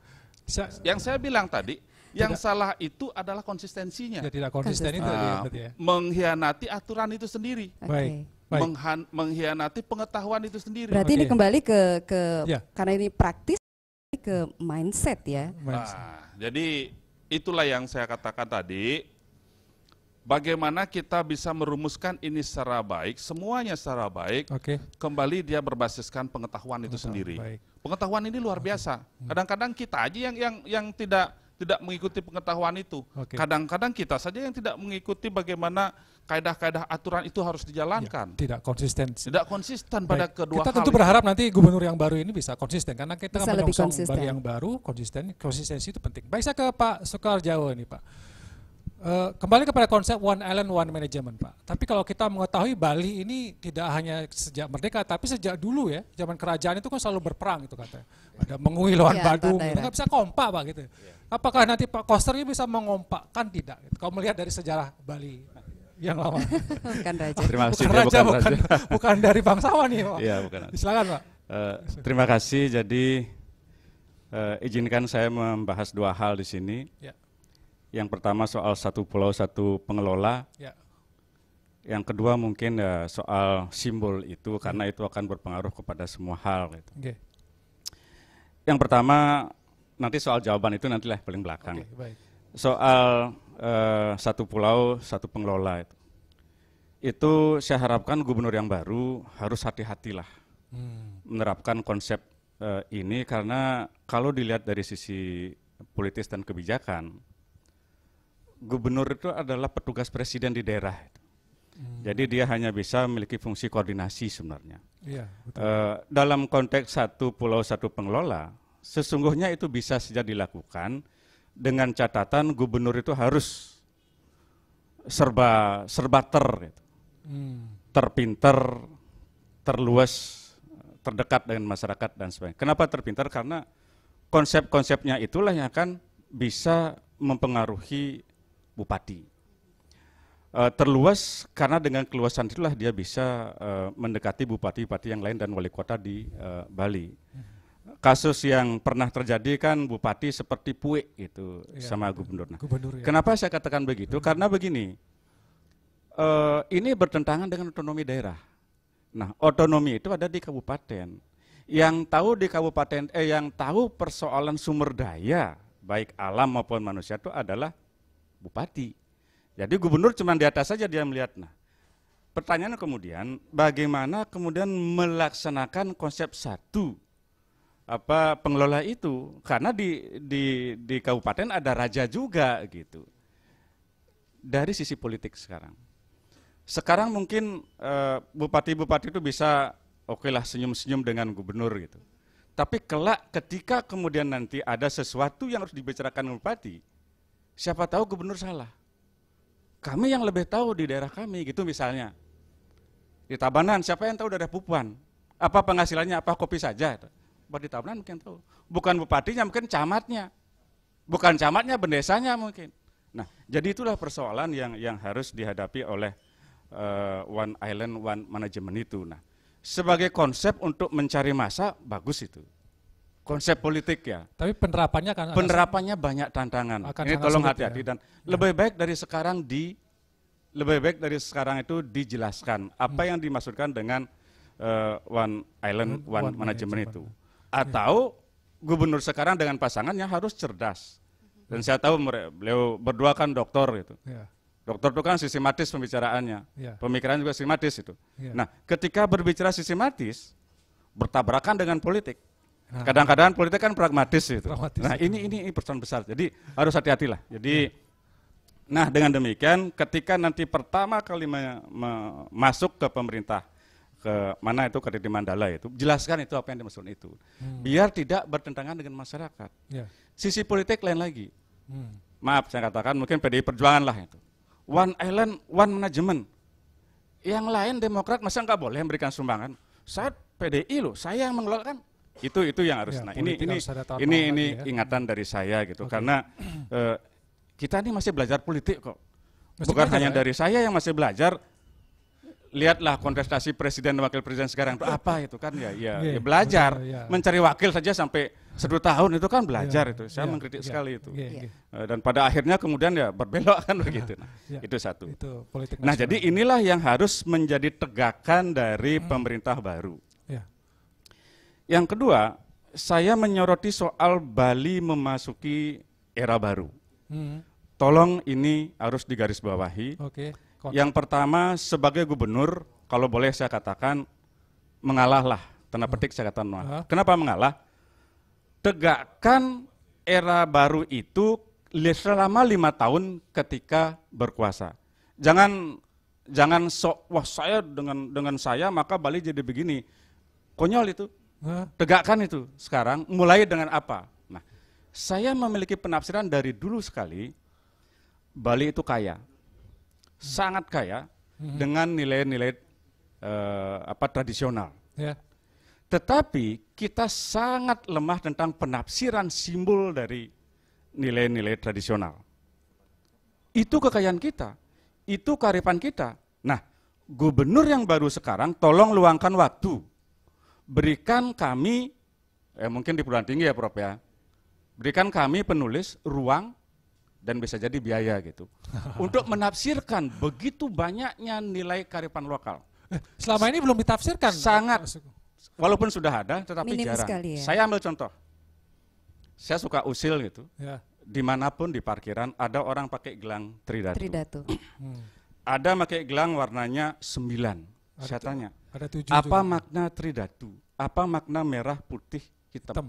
Sa yang saya bilang tadi, yang salah itu adalah konsistensinya. Ya, tidak konsisten, konsisten. itu Uh, ya. Mengkhianati aturan itu sendiri. Baik. Baik. Menghan, mengkhianati pengetahuan itu sendiri. Berarti okay. ini kembali ke ke ya. karena ini praktis ke mindset ya. Mindset. Nah, jadi itulah yang saya katakan tadi bagaimana kita bisa merumuskan ini secara baik, semuanya secara baik. Oke. Kembali dia berbasiskan pengetahuan itu Betul, sendiri. Baik. Pengetahuan ini luar biasa. Hmm. Kadang-kadang kita aja yang yang yang tidak tidak mengikuti pengetahuan itu. Kadang-kadang kita saja yang tidak mengikuti bagaimana kaedah-kaedah aturan itu harus dijalankan. Ya, tidak konsisten. Tidak konsisten Baik. pada kedua Kita tentu berharap itu. nanti gubernur yang baru ini bisa konsisten karena kita bisa menyongsong yang baru, konsisten. Konsistensi itu penting. Baik saya ke Pak Soekarjawo ini Pak. Eh, kembali kepada konsep one island one management pak. Tapi kalau kita mengetahui Bali ini tidak hanya sejak merdeka, tapi sejak dulu ya zaman kerajaan itu kan selalu berperang itu katanya. Ada mengui lawan ya, Badung, itu nggak kan bisa kompak pak gitu. Iya. Apakah nanti Pak Koster ini bisa mengompakkan tidak? Gitu. Kalau melihat dari sejarah Bali yang lama. (laughs) bukan raja. Terima kasih. Bukan raja, bukan, raja. bukan, bukan dari bangsawan nih pak. ya, bukan. Silakan pak. Uh, terima kasih. Jadi uh, izinkan saya membahas dua hal di sini. Ya yang pertama soal satu pulau satu pengelola. Ya. Yang kedua mungkin ya soal simbol itu karena ya. itu akan berpengaruh kepada semua hal. Gitu. Okay. Yang pertama nanti soal jawaban itu nantilah paling belakang. Okay, baik. Soal uh, satu pulau satu pengelola itu, itu saya harapkan gubernur yang baru harus hati-hatilah hmm. menerapkan konsep uh, ini karena kalau dilihat dari sisi politis dan kebijakan gubernur itu adalah petugas presiden di daerah. Hmm. Jadi dia hanya bisa memiliki fungsi koordinasi sebenarnya. Ya, betul. E, dalam konteks satu pulau satu pengelola, sesungguhnya itu bisa saja dilakukan dengan catatan gubernur itu harus serba serba ter, gitu. hmm. terpinter, terluas, terdekat dengan masyarakat dan sebagainya. Kenapa terpinter? Karena konsep-konsepnya itulah yang akan bisa mempengaruhi bupati. Eh, terluas karena dengan keluasan itulah dia bisa eh, mendekati bupati-bupati yang lain dan wali kota di eh, Bali. Kasus yang pernah terjadi kan bupati seperti puik itu ya, sama gubernur. Nah, gubernur ya. Kenapa saya katakan begitu? Hmm. Karena begini, ini bertentangan dengan otonomi daerah. Nah, otonomi itu ada di kabupaten. Yang tahu di kabupaten, eh yang tahu persoalan sumber daya baik alam maupun manusia itu adalah bupati. Jadi gubernur cuma di atas saja dia melihat. Nah, pertanyaan kemudian bagaimana kemudian melaksanakan konsep satu apa pengelola itu karena di di di kabupaten ada raja juga gitu dari sisi politik sekarang sekarang mungkin eh, bupati-bupati uh, itu bisa oke okay lah senyum-senyum dengan gubernur gitu tapi kelak ketika kemudian nanti ada sesuatu yang harus dibicarakan bupati Siapa tahu gubernur salah. Kami yang lebih tahu di daerah kami gitu misalnya. Di Tabanan siapa yang tahu daerah Pupuan? Apa penghasilannya apa kopi saja? Buat di Tabanan mungkin tahu. Bukan bupatinya mungkin camatnya. Bukan camatnya bendesanya mungkin. Nah, jadi itulah persoalan yang yang harus dihadapi oleh uh, one island one management itu. Nah, sebagai konsep untuk mencari masa bagus itu konsep politik ya. Tapi penerapannya kan penerapannya banyak tantangan. Akan Ini tolong hati-hati ya. dan ya. lebih baik dari sekarang di lebih baik dari sekarang itu dijelaskan apa hmm. yang dimaksudkan dengan uh, one island hmm, one, one management, itu. Ya. Atau ya. gubernur sekarang dengan pasangannya harus cerdas. Dan hmm. saya tahu beliau berdua kan doktor gitu. Ya. Dokter itu kan sistematis pembicaraannya, Ya. pemikiran juga sistematis itu. Ya. Nah, ketika berbicara sistematis, bertabrakan dengan politik, Nah. Kadang-kadang politik kan pragmatis itu. nah, ini ini, persoalan besar. Jadi harus hati-hatilah. Jadi nah dengan demikian ketika nanti pertama kali masuk ke pemerintah ke mana itu ke di Mandala itu jelaskan itu apa yang dimaksud itu. Hmm. Biar tidak bertentangan dengan masyarakat. Ya. Sisi politik lain lagi. Hmm. Maaf saya katakan mungkin PDI Perjuangan lah itu. One island, one management. Yang lain Demokrat masa nggak boleh memberikan sumbangan. saat PDI loh, saya yang mengelola kan itu itu yang harus ya, nah ini ini ini ini ya. ingatan dari saya gitu okay. karena eh, kita ini masih belajar politik kok masih bukan hanya ya? dari saya yang masih belajar lihatlah kontestasi presiden dan wakil presiden sekarang itu apa itu kan ya ya, yeah, ya iya, belajar betul, ya. mencari wakil saja sampai satu tahun itu kan belajar yeah, itu saya yeah, mengkritik yeah, sekali itu yeah, iya, iya. yeah. dan pada akhirnya kemudian ya berbelok kan begitu nah, yeah, itu satu itu nah jadi inilah yang harus menjadi tegakan dari hmm. pemerintah baru yang kedua, saya menyoroti soal Bali memasuki era baru. Hmm. Tolong ini harus digarisbawahi. Okay. Yang pertama, sebagai gubernur, kalau boleh saya katakan mengalahlah. Tanda petik saya katakan Kenapa mengalah? Tegakkan era baru itu selama lima tahun ketika berkuasa. Jangan jangan sok wah saya dengan dengan saya maka Bali jadi begini. Konyol itu. Tegakkan itu sekarang, mulai dengan apa? Nah, saya memiliki penafsiran dari dulu sekali, Bali itu kaya, sangat kaya hmm. dengan nilai-nilai eh, apa tradisional. Ya. Tetapi kita sangat lemah tentang penafsiran simbol dari nilai-nilai tradisional. Itu kekayaan kita, itu kearifan kita. Nah, gubernur yang baru sekarang tolong luangkan waktu berikan kami, eh, mungkin di perguruan tinggi ya Prof ya, berikan kami penulis ruang dan bisa jadi biaya gitu. (laughs) untuk menafsirkan begitu banyaknya nilai karipan lokal. Eh, selama ini belum ditafsirkan? Sangat. Oh, Walaupun sudah ada, tetapi Minim jarang. ya. Saya ambil contoh. Saya suka usil gitu. Ya. Dimanapun di parkiran ada orang pakai gelang tridatu. tridatu. Hmm. Ada pakai gelang warnanya sembilan ada Saya tanya, ada tujuh apa juga. makna tridatu? Apa makna merah, putih, hitam? hitam.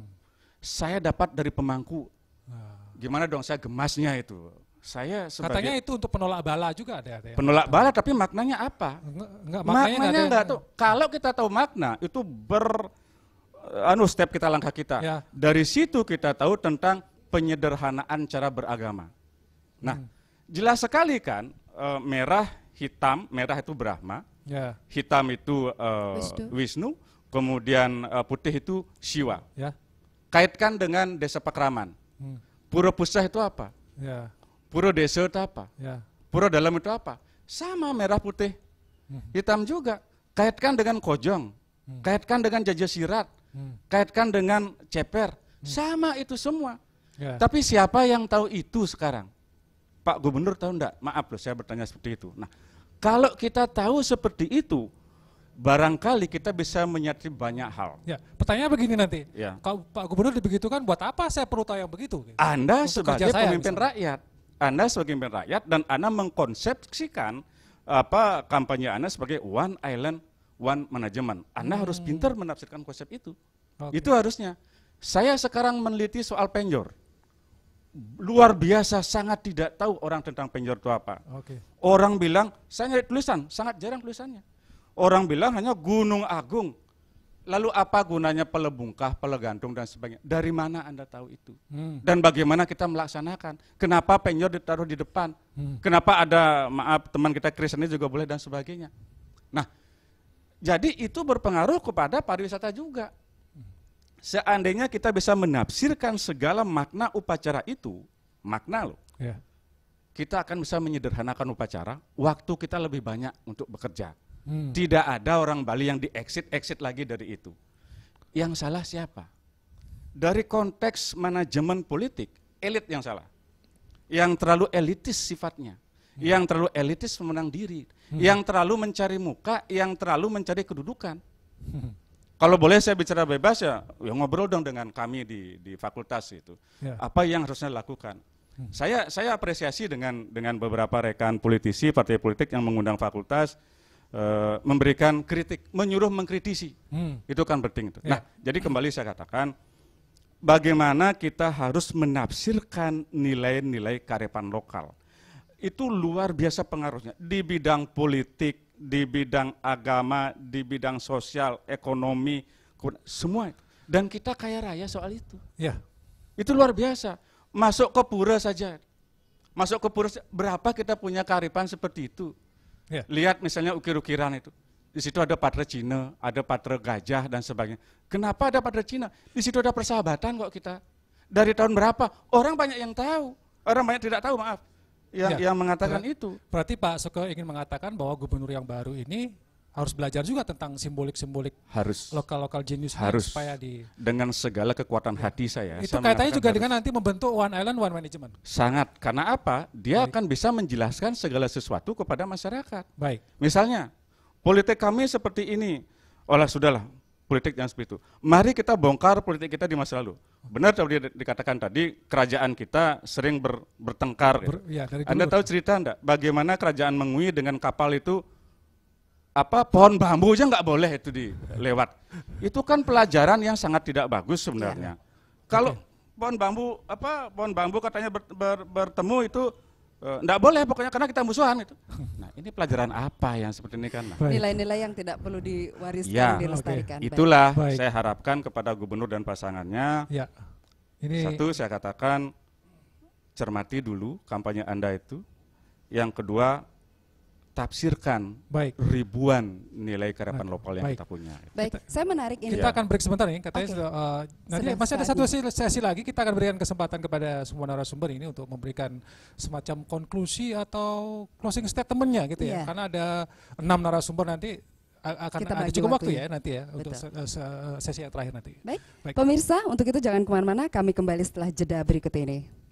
Saya dapat dari pemangku. Nah. Gimana dong saya gemasnya itu? Saya sebagai Katanya itu untuk penolak bala juga ada. ada penolak bala tapi maknanya apa? Enggak, enggak maknanya, maknanya enggak, enggak Kalau kita tahu makna itu ber eh, anu step kita langkah kita. Ya. Dari situ kita tahu tentang penyederhanaan cara beragama. Nah, hmm. jelas sekali kan eh, merah, hitam, merah itu Brahma, Yeah. Hitam itu uh, Wisnu. Wisnu, kemudian uh, putih itu Siwa. Yeah. Kaitkan dengan desa Pakraman. Hmm. Pura Pusah itu apa? Yeah. Pura Desa itu apa? Yeah. Pura Dalam itu apa? Sama merah putih, hmm. hitam juga. Kaitkan dengan Kojong, hmm. kaitkan dengan Sirat, hmm. kaitkan dengan Ceper. Hmm. Sama itu semua. Yeah. Tapi siapa yang tahu itu sekarang? Pak Gubernur tahu enggak? Maaf loh saya bertanya seperti itu. Nah, kalau kita tahu seperti itu, barangkali kita bisa menyadari banyak hal. Ya, pertanyaan begini nanti. Ya. Kalau Pak Gubernur kan, buat apa saya perlu tahu yang begitu? Anda Untuk sebagai saya, pemimpin misalnya. rakyat, Anda sebagai pemimpin rakyat dan Anda mengkonsepsikan apa kampanye Anda sebagai one island one management. Anda hmm. harus pintar menafsirkan konsep itu. Okay. Itu harusnya. Saya sekarang meneliti soal penjor luar biasa sangat tidak tahu orang tentang penjor itu apa. Okay. Orang bilang saya nyari tulisan, sangat jarang tulisannya. Orang bilang hanya Gunung Agung. Lalu apa gunanya pelebungkah, pelegantung dan sebagainya? Dari mana Anda tahu itu? Hmm. Dan bagaimana kita melaksanakan? Kenapa penjor ditaruh di depan? Hmm. Kenapa ada maaf teman kita Kristen juga boleh dan sebagainya. Nah, jadi itu berpengaruh kepada pariwisata juga. Seandainya kita bisa menafsirkan segala makna upacara itu, makna loh. Yeah. Kita akan bisa menyederhanakan upacara, waktu kita lebih banyak untuk bekerja. Hmm. Tidak ada orang Bali yang di-exit-exit lagi dari itu. Yang salah siapa? Dari konteks manajemen politik, elit yang salah. Yang terlalu elitis sifatnya. Hmm. Yang terlalu elitis pemenang diri. Hmm. Yang terlalu mencari muka, yang terlalu mencari kedudukan. Hmm kalau boleh saya bicara bebas ya, ya ngobrol dong dengan kami di di fakultas itu. Ya. Apa yang harusnya dilakukan? Hmm. Saya saya apresiasi dengan dengan beberapa rekan politisi partai politik yang mengundang fakultas e, memberikan kritik, menyuruh mengkritisi. Hmm. Itu kan penting itu. Ya. Nah, jadi kembali saya katakan bagaimana kita harus menafsirkan nilai-nilai karepan lokal. Itu luar biasa pengaruhnya di bidang politik, di bidang agama, di bidang sosial, ekonomi, semua. itu. Dan kita kaya raya soal itu. Ya. Itu luar biasa. Masuk ke pura saja. Masuk ke pura, berapa kita punya kearifan seperti itu. Ya. Lihat misalnya ukir-ukiran itu. Di situ ada patra Cina, ada patra gajah, dan sebagainya. Kenapa ada patra Cina? Di situ ada persahabatan kok kita. Dari tahun berapa? Orang banyak yang tahu. Orang banyak tidak tahu, maaf yang, ya. yang mengatakan Ber itu. Berarti Pak Soko ingin mengatakan bahwa gubernur yang baru ini harus belajar juga tentang simbolik-simbolik harus lokal-lokal jenius harus supaya di dengan segala kekuatan hati saya itu saya kaitannya juga harus. dengan nanti membentuk one island one management sangat karena apa dia baik. akan bisa menjelaskan segala sesuatu kepada masyarakat baik misalnya politik kami seperti ini olah sudahlah politik yang seperti itu. Mari kita bongkar politik kita di masa lalu. Benar tadi dikatakan tadi kerajaan kita sering ber, bertengkar. Gitu. Ber, ya, dari anda tahu cerita enggak? Bagaimana kerajaan Mengui dengan kapal itu apa pohon bambu aja nggak boleh itu dilewat. Itu kan pelajaran yang sangat tidak bagus sebenarnya. Ya. Kalau okay. pohon bambu apa pohon bambu katanya ber, ber, bertemu itu Enggak eh, boleh pokoknya karena kita musuhan gitu. Nah, ini pelajaran apa yang seperti ini kan? Nilai-nilai yang tidak perlu diwariskan, ya, dilestarikan. Okay. Itulah Baik. saya harapkan kepada gubernur dan pasangannya. Ya. Ini Satu saya katakan cermati dulu kampanye Anda itu. Yang kedua tafsirkan Baik. ribuan nilai kerapan lokal yang Baik. kita punya. Baik, kita, saya menarik ini. Kita ya. akan break sebentar nih ya, katanya okay. uh, eh, nanti masih ada satu sesi, sesi lagi kita akan berikan kesempatan kepada semua narasumber ini untuk memberikan semacam konklusi atau closing statementnya gitu ya, yeah. karena ada enam narasumber nanti akan kita ada cukup waktu, waktu ya, ya nanti ya Betul. untuk sesi yang terakhir nanti. Baik. Baik, pemirsa untuk itu jangan kemana-mana, kami kembali setelah jeda berikut ini.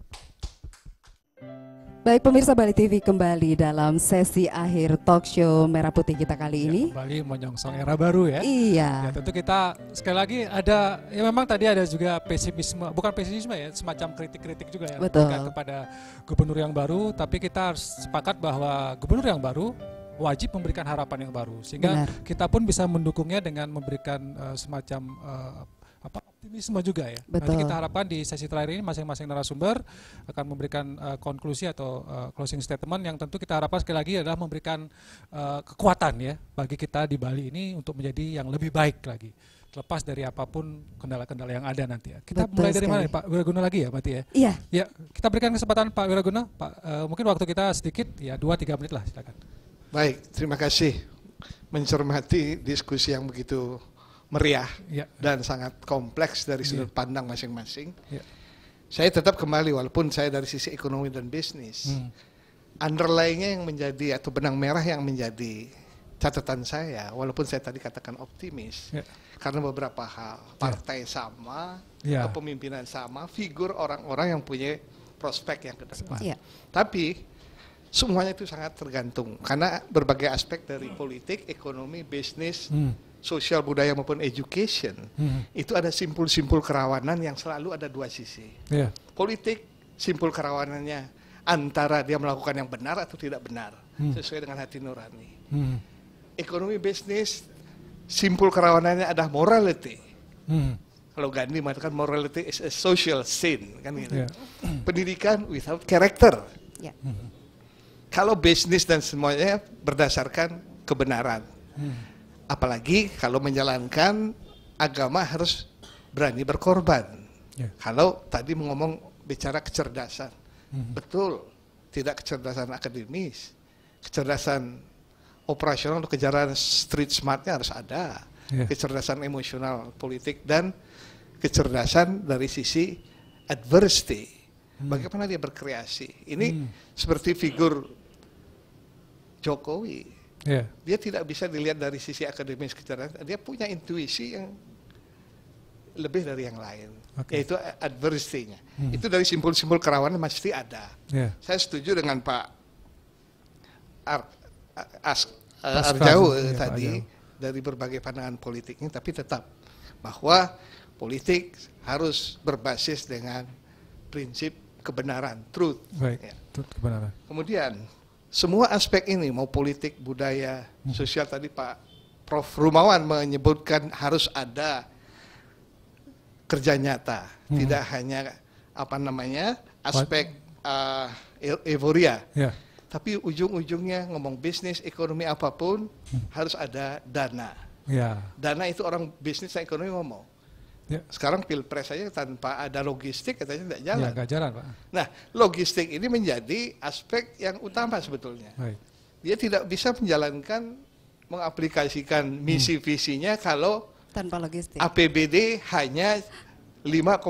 Baik pemirsa Bali TV kembali dalam sesi akhir talk show Merah Putih kita kali ya, ini. Kembali menyongsong era baru ya. Iya. Ya, tentu kita sekali lagi ada ya memang tadi ada juga pesimisme, bukan pesimisme ya, semacam kritik-kritik juga ya Betul. kepada gubernur yang baru, tapi kita harus sepakat bahwa gubernur yang baru wajib memberikan harapan yang baru sehingga Benar. kita pun bisa mendukungnya dengan memberikan uh, semacam uh, apa optimisme juga ya. Betul. Nanti kita harapkan di sesi terakhir ini masing-masing narasumber akan memberikan uh, konklusi atau uh, closing statement yang tentu kita harapkan sekali lagi adalah memberikan uh, kekuatan ya bagi kita di Bali ini untuk menjadi yang lebih baik lagi lepas dari apapun kendala-kendala yang ada nanti ya. Kita Betul mulai dari sekali. mana ya, Pak Wiraguna lagi ya berarti ya? Iya. Ya, kita berikan kesempatan Pak Wiraguna, Pak uh, mungkin waktu kita sedikit ya 2 3 menit lah silakan. Baik, terima kasih mencermati diskusi yang begitu meriah ya. dan sangat kompleks dari sudut ya. pandang masing-masing. Ya. Saya tetap kembali walaupun saya dari sisi ekonomi dan bisnis. Hmm. Underlyingnya yang menjadi atau benang merah yang menjadi catatan saya, walaupun saya tadi katakan optimis, ya. karena beberapa hal ya. partai ya. sama, ya. kepemimpinan sama, figur orang-orang yang punya prospek yang ke depan. Ya. Tapi semuanya itu sangat tergantung karena berbagai aspek dari hmm. politik, ekonomi, bisnis. Hmm sosial budaya maupun education hmm. itu ada simpul-simpul kerawanan yang selalu ada dua sisi. Yeah. Politik simpul kerawanannya antara dia melakukan yang benar atau tidak benar hmm. sesuai dengan hati nurani. Hmm. Ekonomi bisnis simpul kerawanannya ada morality. Hmm. Kalau Gandhi mengatakan morality is a social sin kan gitu. Yeah. Iya. (clears throat) Pendidikan without character. Yeah. Hmm. Kalau bisnis dan semuanya berdasarkan kebenaran. Hmm apalagi kalau menjalankan agama harus berani berkorban. Yeah. Kalau tadi ngomong bicara kecerdasan, mm-hmm. betul, tidak kecerdasan akademis, kecerdasan operasional, untuk kejaran street smartnya harus ada, yeah. kecerdasan emosional, politik dan kecerdasan dari sisi adversity. Mm. Bagaimana dia berkreasi? Ini mm. seperti figur Jokowi Yeah. Dia tidak bisa dilihat dari sisi akademis kecerdasan. Dia punya intuisi yang lebih dari yang lain, okay. yaitu adversity-nya. Hmm. Itu dari simpul-simpul kerawanan pasti ada. Yeah. Saya setuju dengan Pak Ar, As, Pascal, Arjau eh, ya, tadi Arjau. dari berbagai pandangan politiknya, tapi tetap bahwa politik harus berbasis dengan prinsip kebenaran, truth. Baik, ya. truth kebenaran. Kemudian semua aspek ini mau politik, budaya, sosial tadi Pak Prof Rumawan menyebutkan harus ada kerja nyata, hmm. tidak hanya apa namanya aspek uh, euforia. Yeah. Tapi ujung-ujungnya ngomong bisnis, ekonomi apapun hmm. harus ada dana. Yeah. Dana itu orang bisnis dan ekonomi ngomong. Ya. Sekarang pilpres saja tanpa ada logistik katanya tidak ya, jalan. Ya, jalan Pak. Nah logistik ini menjadi aspek yang utama sebetulnya. Baik. Dia tidak bisa menjalankan mengaplikasikan hmm. misi hmm. visinya kalau tanpa logistik. APBD hanya 5,9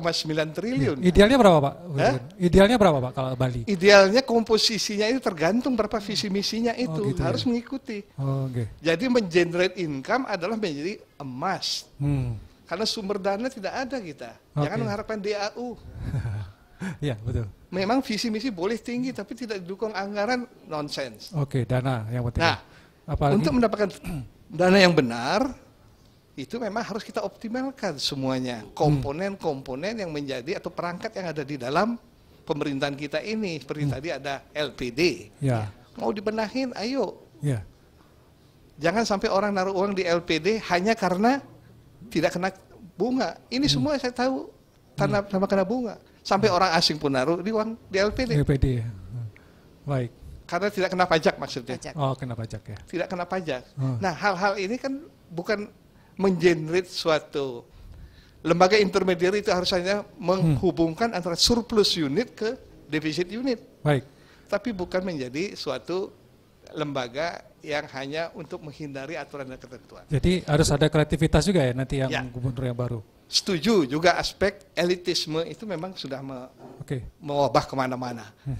triliun. Ya, idealnya berapa Pak? Hah? Idealnya berapa Pak kalau Bali? Idealnya komposisinya itu tergantung berapa visi misinya oh, itu oh, gitu ya. harus ya? mengikuti. Oh, okay. Jadi mengenerate income adalah menjadi emas. Hmm karena sumber dana tidak ada kita. Okay. Jangan mengharapkan DAU. (laughs) ya, betul. Memang visi misi boleh tinggi tapi tidak didukung anggaran nonsense. Oke, okay, dana yang penting. Nah, Apalagi? untuk mendapatkan (clears throat) dana yang benar itu memang harus kita optimalkan semuanya hmm. komponen-komponen yang menjadi atau perangkat yang ada di dalam pemerintahan kita ini seperti hmm. tadi ada LPD ya. mau dibenahin ayo ya. jangan sampai orang naruh uang di LPD hanya karena tidak kena bunga. Ini hmm. semua saya tahu tanah hmm. sama kena bunga. Sampai hmm. orang asing pun naruh di uang di LPD. LPD ya. Baik. Karena tidak kena pajak maksudnya. Pajak. Oh, kena pajak ya. Tidak kena pajak. Hmm. Nah, hal-hal ini kan bukan mengenerate suatu lembaga intermediary itu harusnya menghubungkan hmm. antara surplus unit ke defisit unit. Baik. Tapi bukan menjadi suatu lembaga yang hanya untuk menghindari aturan dan ketentuan. Jadi harus ada kreativitas juga ya nanti yang ya. gubernur yang baru. Setuju juga aspek elitisme itu memang sudah me okay. mewabah kemana-mana. Hmm.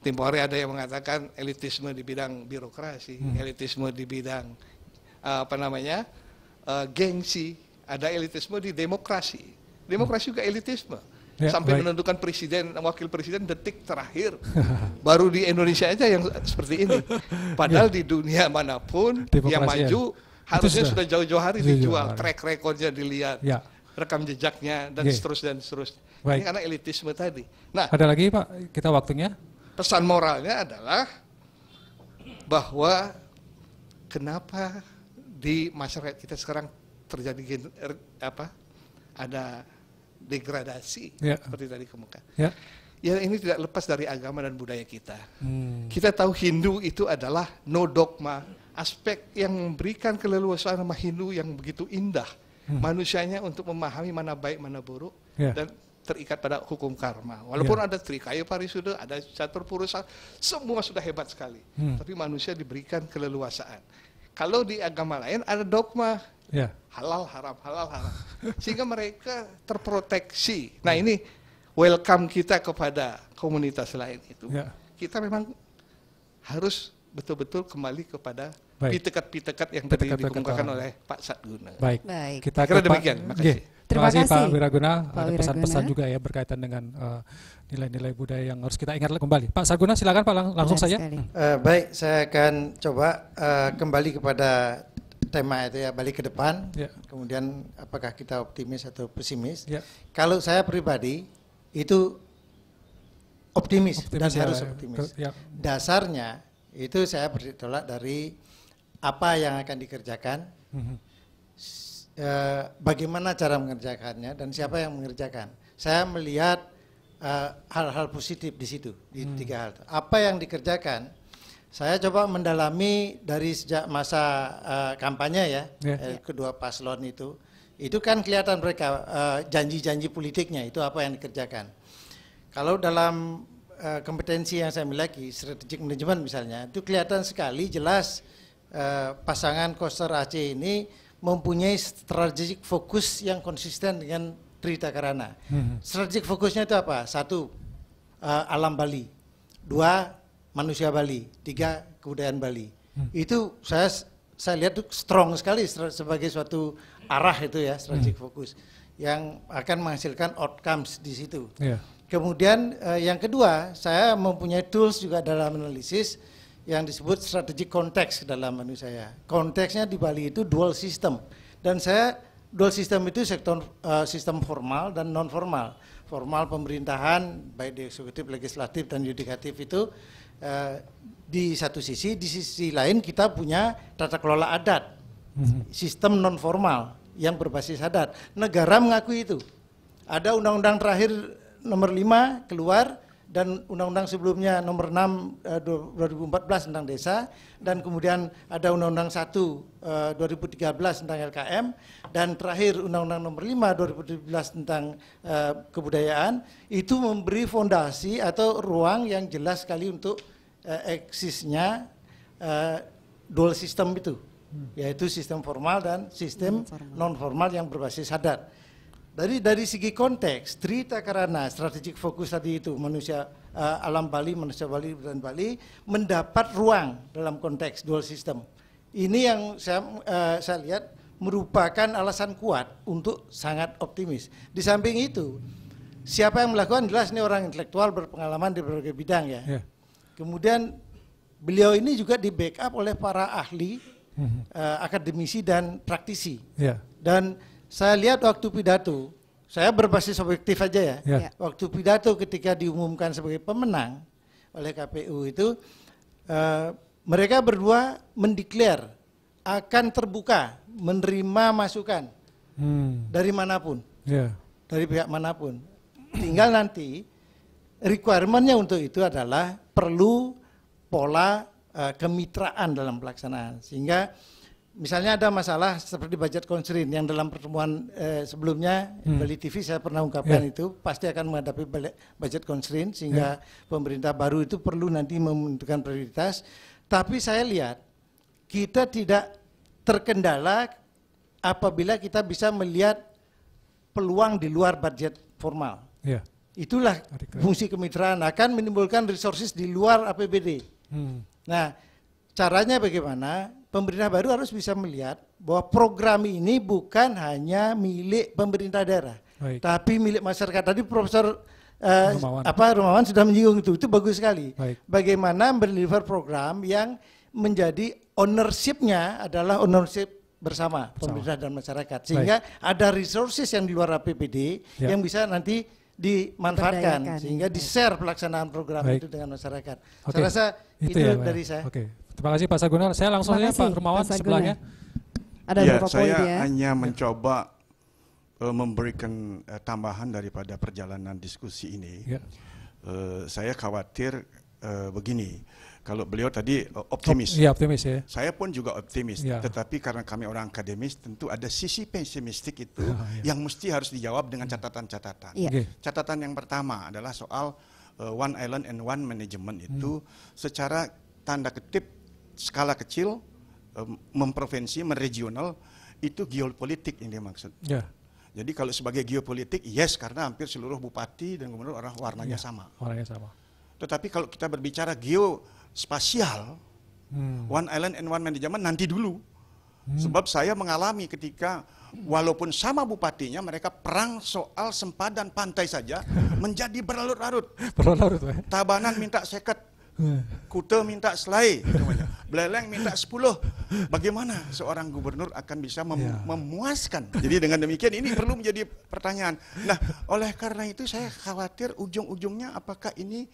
Tempo hari ada yang mengatakan elitisme di bidang birokrasi, hmm. elitisme di bidang apa namanya uh, gengsi, ada elitisme di demokrasi. Demokrasi hmm. juga elitisme ya, sampai baik. menentukan presiden wakil presiden detik terakhir (laughs) baru di Indonesia aja yang seperti ini (laughs) padahal ya. di dunia manapun yang maju harusnya sudah jauh-jauh hari jauh -jauh dijual hari. track recordnya dilihat ya. rekam jejaknya dan yeah. seterusnya dan seterusnya baik. ini karena elitisme tadi nah ada lagi pak kita waktunya pesan moralnya adalah bahwa kenapa di masyarakat kita sekarang terjadi er, apa ada degradasi yeah. seperti tadi kemuka. Yeah. Ya ini tidak lepas dari agama dan budaya kita. Hmm. Kita tahu Hindu itu adalah no dogma, aspek yang memberikan keleluasaan sama Hindu yang begitu indah. Hmm. Manusianya untuk memahami mana baik mana buruk yeah. dan terikat pada hukum karma. Walaupun yeah. ada Trikaya Parisuda, ada Catur Purusa, semua sudah hebat sekali. Hmm. Tapi manusia diberikan keleluasaan. Kalau di agama lain ada dogma, Yeah. Halal haram, halal haram. (laughs) Sehingga mereka terproteksi. Nah ini welcome kita kepada komunitas lain itu. Yeah. Kita memang harus betul-betul kembali kepada pitekat-pitekat yang pitekat tadi dikemukakan oleh Pak Satguna. Baik. Baik. Kita kira demikian. Makasih. Terima, Terima kasih Pak Wiraguna. Pak Ada pesan-pesan juga ya berkaitan dengan eh, nilai-nilai uh, budaya yang harus kita ingat kembali. Pak Saguna silakan Pak lang langsung Benar saja. Uh, baik, saya akan coba uh, kembali kepada tema itu ya balik ke depan, Ya. kemudian apakah kita optimis atau pesimis. Ya. Kalau saya pribadi itu optimis, optimis dan ya, harus ya. optimis. Ya. Dasarnya itu saya bertolak dari apa yang akan dikerjakan, hmm bagaimana cara mengerjakannya dan siapa yang mengerjakan. Saya melihat hal eh, hal-hal positif di situ di mm. tiga hal. Apa yang dikerjakan saya coba mendalami dari sejak masa uh, kampanye ya, yeah. Ya. kedua paslon itu. Itu kan kelihatan mereka eh, janji-janji uh, politiknya itu apa yang dikerjakan. Kalau dalam uh, kompetensi yang saya miliki, strategic management misalnya, itu kelihatan sekali jelas uh, pasangan Koster Aceh ini mempunyai strategic fokus yang konsisten dengan Trita Karana. Hmm. Strategic fokusnya itu apa? Satu, uh, alam Bali. Dua, manusia Bali, tiga kebudayaan Bali. Hmm. Itu saya saya lihat tuh strong sekali sebagai suatu arah itu ya strategic hmm. fokus yang akan menghasilkan outcomes di situ. Yeah. Kemudian eh, yang kedua, saya mempunyai tools juga dalam analisis yang disebut strategic context dalam menu saya. Konteksnya di Bali itu dual system dan saya dual system itu sektor uh, sistem formal dan non formal. Formal pemerintahan baik di eksekutif, legislatif dan yudikatif itu Eh, di satu sisi, di sisi lain kita punya tata kelola adat, mhm. sistem non formal yang berbasis adat. Negara mengakui itu. Ada undang-undang terakhir nomor 5 keluar dan undang-undang sebelumnya nomor 6 2014 eh, tentang desa dan kemudian ada undang-undang 1 2013 eh, tentang LKM dan terakhir undang-undang nomor 5 2017 tentang kebudayaan itu memberi fondasi atau ruang yang jelas sekali untuk uh, eksisnya uh, dual sistem itu, hmm. yaitu sistem formal dan sistem non formal yang berbasis adat. Dari dari segi konteks, cerita karena strategik fokus tadi itu manusia uh, alam Bali, manusia Bali dan Bali mendapat ruang dalam konteks dual sistem Ini yang saya uh, saya lihat merupakan alasan kuat untuk sangat optimis. Di samping itu, siapa yang melakukan jelas ini orang intelektual berpengalaman di berbagai bidang ya. Yeah. Kemudian beliau ini juga di backup oleh para ahli uh, akademisi dan praktisi. Yeah. Dan saya lihat waktu pidato, saya berbasis objektif aja ya. yeah. Ya. Waktu pidato ketika diumumkan sebagai pemenang oleh KPU itu uh, mereka berdua mendeklar akan terbuka menerima masukan hmm. dari manapun. Yeah. Dari pihak manapun. Tinggal nanti requirementnya untuk itu adalah perlu pola uh, kemitraan dalam pelaksanaan. Sehingga misalnya ada masalah seperti budget constraint yang dalam pertemuan uh, sebelumnya hmm. Bali TV saya pernah ungkapkan yeah. itu pasti akan menghadapi budget constraint sehingga yeah. pemerintah baru itu perlu nanti menentukan prioritas. Tapi saya lihat kita tidak terkendala apabila kita bisa melihat peluang di luar budget formal. Yeah. Itulah fungsi kemitraan akan menimbulkan resources di luar APBD. Hmm. Nah, caranya bagaimana? Pemerintah baru harus bisa melihat bahwa program ini bukan hanya milik pemerintah daerah, Baik. tapi milik masyarakat. Tadi Profesor uh, Rumawan. apa Rumawan sudah menyinggung itu, itu bagus sekali. Baik. Bagaimana mendeliver program yang menjadi ownershipnya adalah ownership bersama, bersama. pemerintah dan masyarakat, sehingga Baik. ada resources yang di luar APBD ya. yang bisa nanti dimanfaatkan sehingga iya. di share pelaksanaan program Baik. itu dengan masyarakat. Okay. Saya rasa itu, itu ya, dari ya. saya. Oke. Terima kasih Pak Sagunar. Saya langsung ya Pak Rumawan Pak sebelahnya. Ada ya, beberapa saya ya. hanya ya. mencoba uh, memberikan uh, tambahan daripada perjalanan diskusi ini. Ya. Uh, saya khawatir uh, begini kalau beliau tadi optimis. Iya, optimis ya. Saya pun juga optimis, ya. tetapi karena kami orang akademis tentu ada sisi pesimistik itu oh, ya. yang mesti harus dijawab dengan hmm. catatan-catatan. Ya. Catatan yang pertama adalah soal uh, one island and one management hmm. itu hmm. secara tanda ketip skala kecil um, memprovinsi, meregional itu geopolitik ini maksud. Ya. Jadi kalau sebagai geopolitik, yes karena hampir seluruh bupati dan gubernur orang warnanya ya, sama. Warnanya sama. Tetapi kalau kita berbicara geo spasial hmm. one island and one management nanti dulu hmm. sebab saya mengalami ketika walaupun sama bupatinya mereka perang soal sempadan pantai saja (laughs) menjadi berlarut-larut berlarut eh? Tabanan minta seket (laughs) kute minta selai Beleleng minta sepuluh Bagaimana seorang gubernur akan bisa mem ya. memuaskan Jadi dengan demikian ini perlu menjadi pertanyaan Nah oleh karena itu saya khawatir ujung-ujungnya apakah ini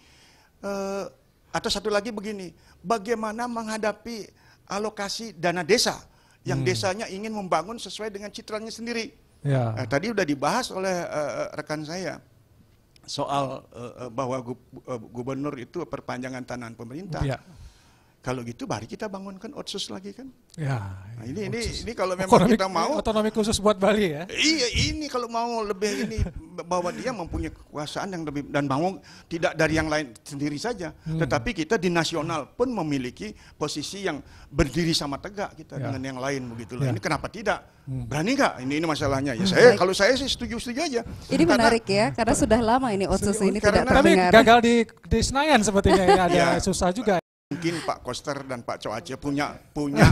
uh, atau satu lagi begini, bagaimana menghadapi alokasi dana desa yang hmm. desanya ingin membangun sesuai dengan citranya sendiri. Ya. Nah, tadi sudah dibahas oleh uh, rekan saya soal uh, bahwa gubernur itu perpanjangan tanah pemerintah. Ya. Kalau gitu mari kita bangunkan otsus lagi kan? Ya. Nah, iya, ini ini otsus. ini kalau memang otonomi, kita mau otonomi khusus buat Bali ya. Iya, ini kalau mau lebih ini bahwa dia mempunyai kekuasaan yang lebih dan bangun tidak dari yang lain sendiri saja, hmm. tetapi kita di nasional pun memiliki posisi yang berdiri sama tegak kita ya. dengan yang lain begitu ya. Ini kenapa tidak? Hmm. Berani nggak? Ini ini masalahnya. Ya hmm. saya kalau saya sih setuju-setuju aja. Ini karena, menarik ya karena sudah lama ini otsus ini tidak terdengar. Tapi gagal di di Senayan sepertinya ya, (laughs) ada ya. susah juga Mungkin Pak Koster dan Pak aja punya punya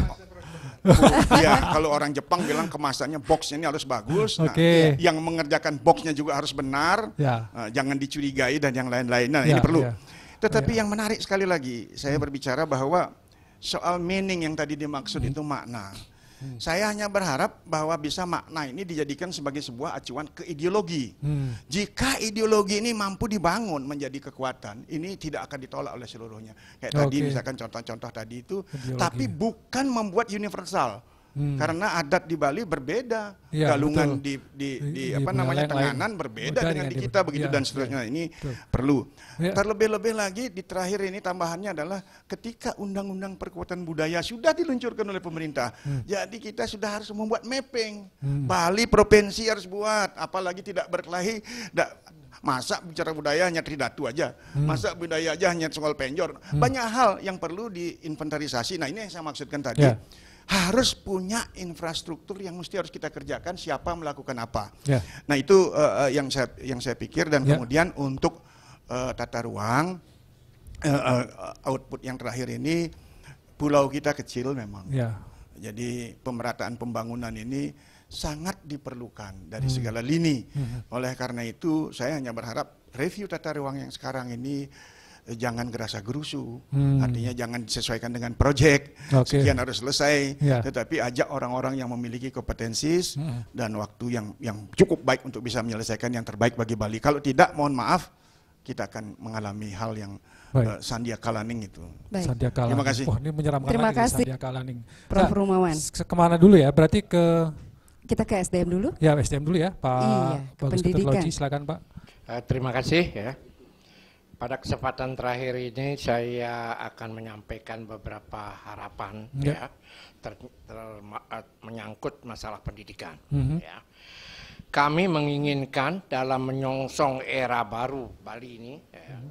ya kalau orang Jepang bilang kemasannya boxnya ini harus bagus. Nah, okay. Iya, yang mengerjakan boxnya juga harus benar. Ya. Uh, jangan dicurigai dan yang lain-lain. Nah, ya, ini perlu. Ya. Tetapi ya. yang menarik sekali lagi, saya berbicara bahwa soal meaning yang tadi dimaksud hmm. itu makna. Hmm. Saya hanya berharap bahwa bisa makna ini dijadikan sebagai sebuah acuan ke ideologi. Hmm. Jika ideologi ini mampu dibangun menjadi kekuatan, ini tidak akan ditolak oleh seluruhnya. Kayak okay. tadi misalkan contoh-contoh tadi itu, ideologi. tapi bukan membuat universal Hmm. Karena adat di Bali berbeda, ya, galungan di, di, di, di apa namanya tenganan berbeda dengan di kita begitu ya, dan iya, seterusnya. Ini betul. perlu. Ya. Terlebih-lebih lagi di terakhir ini tambahannya adalah ketika undang-undang perkuatan budaya sudah diluncurkan oleh pemerintah, hmm. jadi kita sudah harus membuat mapping. Hmm. Bali provinsi harus buat, apalagi tidak berkelahi, tidak Masa bicara budaya hanya Tridatu aja, hmm. masa budaya aja hanya soal penjor. Hmm. Banyak hal yang perlu diinventarisasi. Nah, ini yang saya maksudkan tadi. Yeah harus punya infrastruktur yang mesti harus kita kerjakan siapa melakukan apa. Yeah. Nah itu uh, yang saya yang saya pikir dan yeah. kemudian untuk uh, tata ruang uh, uh, output yang terakhir ini pulau kita kecil memang. Yeah. Jadi pemerataan pembangunan ini sangat diperlukan dari hmm. segala lini. Hmm. Oleh karena itu saya hanya berharap review tata ruang yang sekarang ini Eh, jangan gerasa gerusu. Hmm. Artinya jangan disesuaikan dengan proyek. Okay. Sekian harus selesai. Yeah. Tetapi ajak orang-orang yang memiliki kompetensi hmm. dan waktu yang yang cukup baik untuk bisa menyelesaikan yang terbaik bagi Bali. Kalau tidak, mohon maaf, kita akan mengalami hal yang Uh, Sandia Kalaning itu. Baik. Sandia Kalaning. Terima kasih. Wah, ini menyeramkan Terima kasih. Sandia Kalaning. Prof. Nah, Rumawan. Kemana dulu ya? Berarti ke kita ke SDM dulu? Ya, SDM dulu ya, Pak. Iya, Bagus pendidikan. silakan Pak. Uh, terima kasih ya. Pada kesempatan terakhir ini saya akan menyampaikan beberapa harapan yeah. ya ter, ter, ma, eh, menyangkut masalah pendidikan mm -hmm. ya. Kami menginginkan dalam menyongsong era baru Bali ini mm -hmm.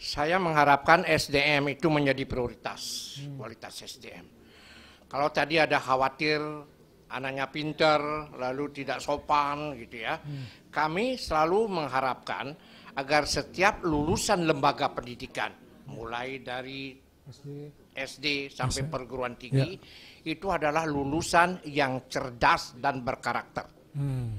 saya mengharapkan SDM itu menjadi prioritas, mm. kualitas SDM. Kalau tadi ada khawatir anaknya pinter lalu tidak sopan gitu ya. Mm. Kami selalu mengharapkan agar setiap lulusan lembaga pendidikan mulai dari SD, sampai perguruan ya. tinggi ya. itu adalah lulusan yang cerdas dan berkarakter. Hmm.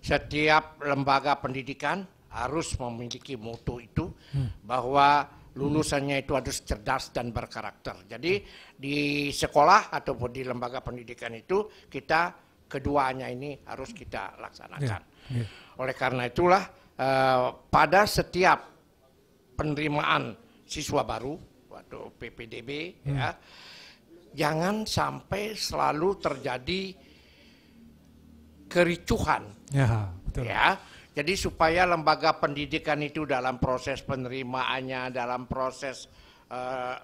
Setiap lembaga pendidikan harus memiliki mutu itu hmm. bahwa lulusannya itu harus cerdas dan berkarakter. Jadi di sekolah ataupun di lembaga pendidikan itu kita keduanya ini harus kita laksanakan. Ya. Ya. Oleh karena itulah Eh, pada setiap penerimaan siswa baru waktu PPDB hmm. Ya. ya jangan sampai selalu terjadi kericuhan ya betul ya jadi supaya lembaga pendidikan itu dalam proses penerimaannya dalam proses uh,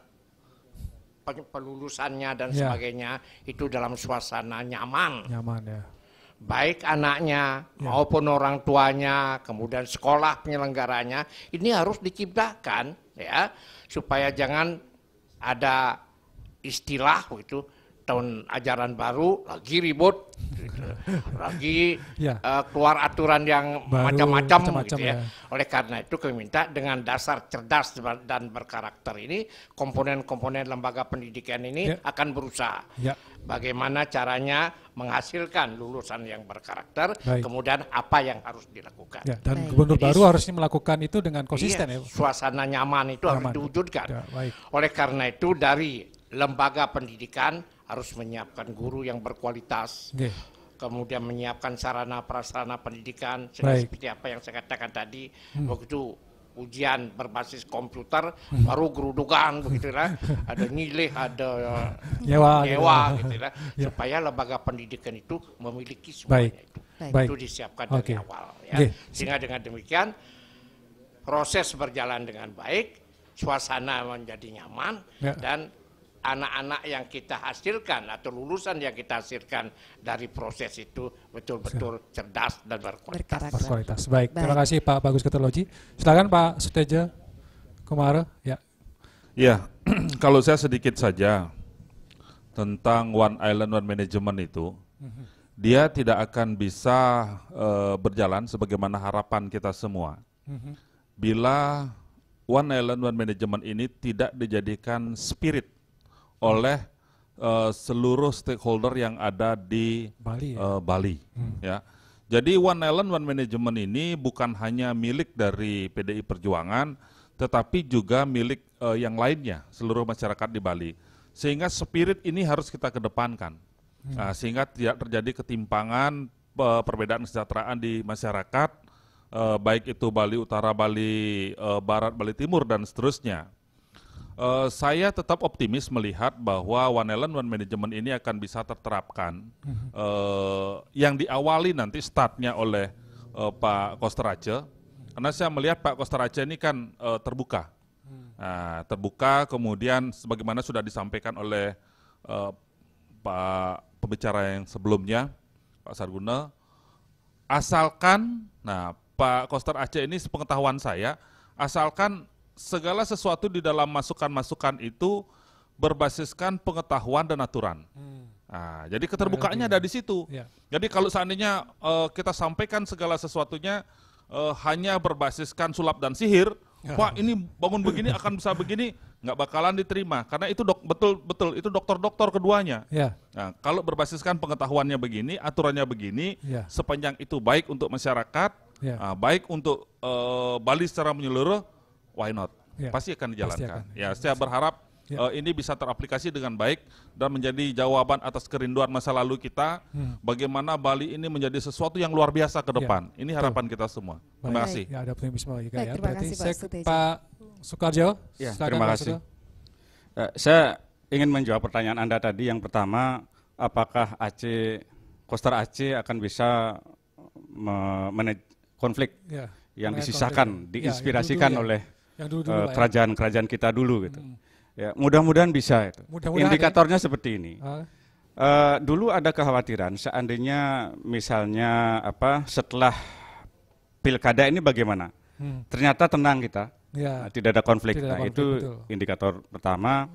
eh, pelulusannya dan ya. sebagainya itu dalam suasana nyaman nyaman ya baik anaknya ya. maupun orang tuanya, kemudian sekolah penyelenggaranya, ini harus diciptakan ya supaya jangan ada istilah itu tahun ajaran baru lagi ribut, gitu. (laughs) lagi ya. uh, keluar aturan yang macam-macam gitu ya. ya. Oleh karena itu kami minta dengan dasar cerdas dan berkarakter ini komponen-komponen lembaga pendidikan ini ya. akan berusaha. Ya. Bagaimana caranya menghasilkan lulusan yang berkarakter, Baik. kemudian apa yang harus dilakukan. Ya, dan Baik. gubernur Jadi, baru harus melakukan itu dengan iya, konsisten iya, ya. Suasana nyaman itu nyaman. harus diwujudkan. Ya, Oleh karena itu dari lembaga pendidikan harus menyiapkan guru yang berkualitas. Yeah. Kemudian menyiapkan sarana prasarana pendidikan right. seperti apa yang saya katakan tadi hmm. waktu ujian berbasis komputer hmm. baru gerudukan begitu lah ya. ada nilai ada nyewa (laughs) nyewa gitu lah ya. gitu ya. iya. supaya lembaga pendidikan itu memiliki semuanya itu Baik. itu disiapkan okay. dari awal ya okay. sehingga dengan demikian proses berjalan dengan baik suasana menjadi nyaman ya. dan anak-anak yang kita hasilkan atau lulusan yang kita hasilkan dari proses itu betul-betul cerdas dan berkualitas. Berkualitas. Baik. Baik. Terima kasih Pak Bagus Ketologi. Silakan Pak Suteja Kumara. Ya. Ya, (clears throat) kalau saya sedikit saja tentang One Island One Management itu, mhm. dia tidak akan bisa uh, berjalan sebagaimana harapan kita semua mhm. bila One Island One Management ini tidak dijadikan spirit oleh uh, seluruh stakeholder yang ada di Bali. Ya? Uh, Bali hmm. ya. Jadi One Island One Management ini bukan hanya milik dari PDI Perjuangan, tetapi juga milik uh, yang lainnya, seluruh masyarakat di Bali. Sehingga spirit ini harus kita kedepankan, hmm. nah, sehingga tidak terjadi ketimpangan uh, perbedaan kesejahteraan di masyarakat, uh, baik itu Bali Utara, Bali uh, Barat, Bali Timur dan seterusnya. Uh, saya tetap optimis melihat bahwa one island one management ini akan bisa terterapkan uh, yang diawali nanti startnya oleh uh, Pak Kosterace karena saya melihat Pak Kosterace ini kan uh, terbuka uh, terbuka kemudian sebagaimana sudah disampaikan oleh uh, Pak pembicara yang sebelumnya Pak Sarguna asalkan nah Pak Koster Aceh ini sepengetahuan saya asalkan segala sesuatu di dalam masukan-masukan itu berbasiskan pengetahuan dan aturan. Hmm. Nah, jadi keterbukaannya iya, ada iya. di situ. Ya. Jadi kalau seandainya uh, kita sampaikan segala sesuatunya uh, hanya berbasiskan sulap dan sihir, ya. wah ini bangun begini akan bisa begini, nggak bakalan diterima karena itu betul betul itu dokter-dokter keduanya. Ya. Nah, kalau berbasiskan pengetahuannya begini, aturannya begini, ya. sepanjang itu baik untuk masyarakat, ya. uh, baik untuk uh, Bali secara menyeluruh, why not? Ya, pasti akan dijalankan. Pasti akan. Ya, ya saya berharap ya. uh, ini bisa teraplikasi dengan baik dan menjadi jawaban atas kerinduan masa lalu kita hmm. bagaimana Bali ini menjadi sesuatu yang luar biasa ke ya, depan. Ya. Ini harapan Tuh. kita semua. Baik. Terima kasih. Ya, ada lagi ya. baik, ya. Terima kasih, Pak, Pak Sukarjo. Ya, terima kasih. Uh, saya ingin menjawab pertanyaan Anda tadi yang pertama, apakah Aceh Koster Aceh akan bisa eh, manaj konflik ya, yang disisakan, konflik. diinspirasikan ya, ya, oleh Eh, ya. kerajaan-kerajaan kita dulu hmm. gitu. Hmm. Ya, mudah-mudahan bisa itu. Mudah Indikatornya ya. seperti ini. Uh. Uh, dulu ada kekhawatiran seandainya misalnya apa setelah pilkada ini bagaimana? Hmm. Ternyata tenang kita. Ya. Tidak ada konflik. Tidak ada nah, konflik, itu betul. indikator pertama.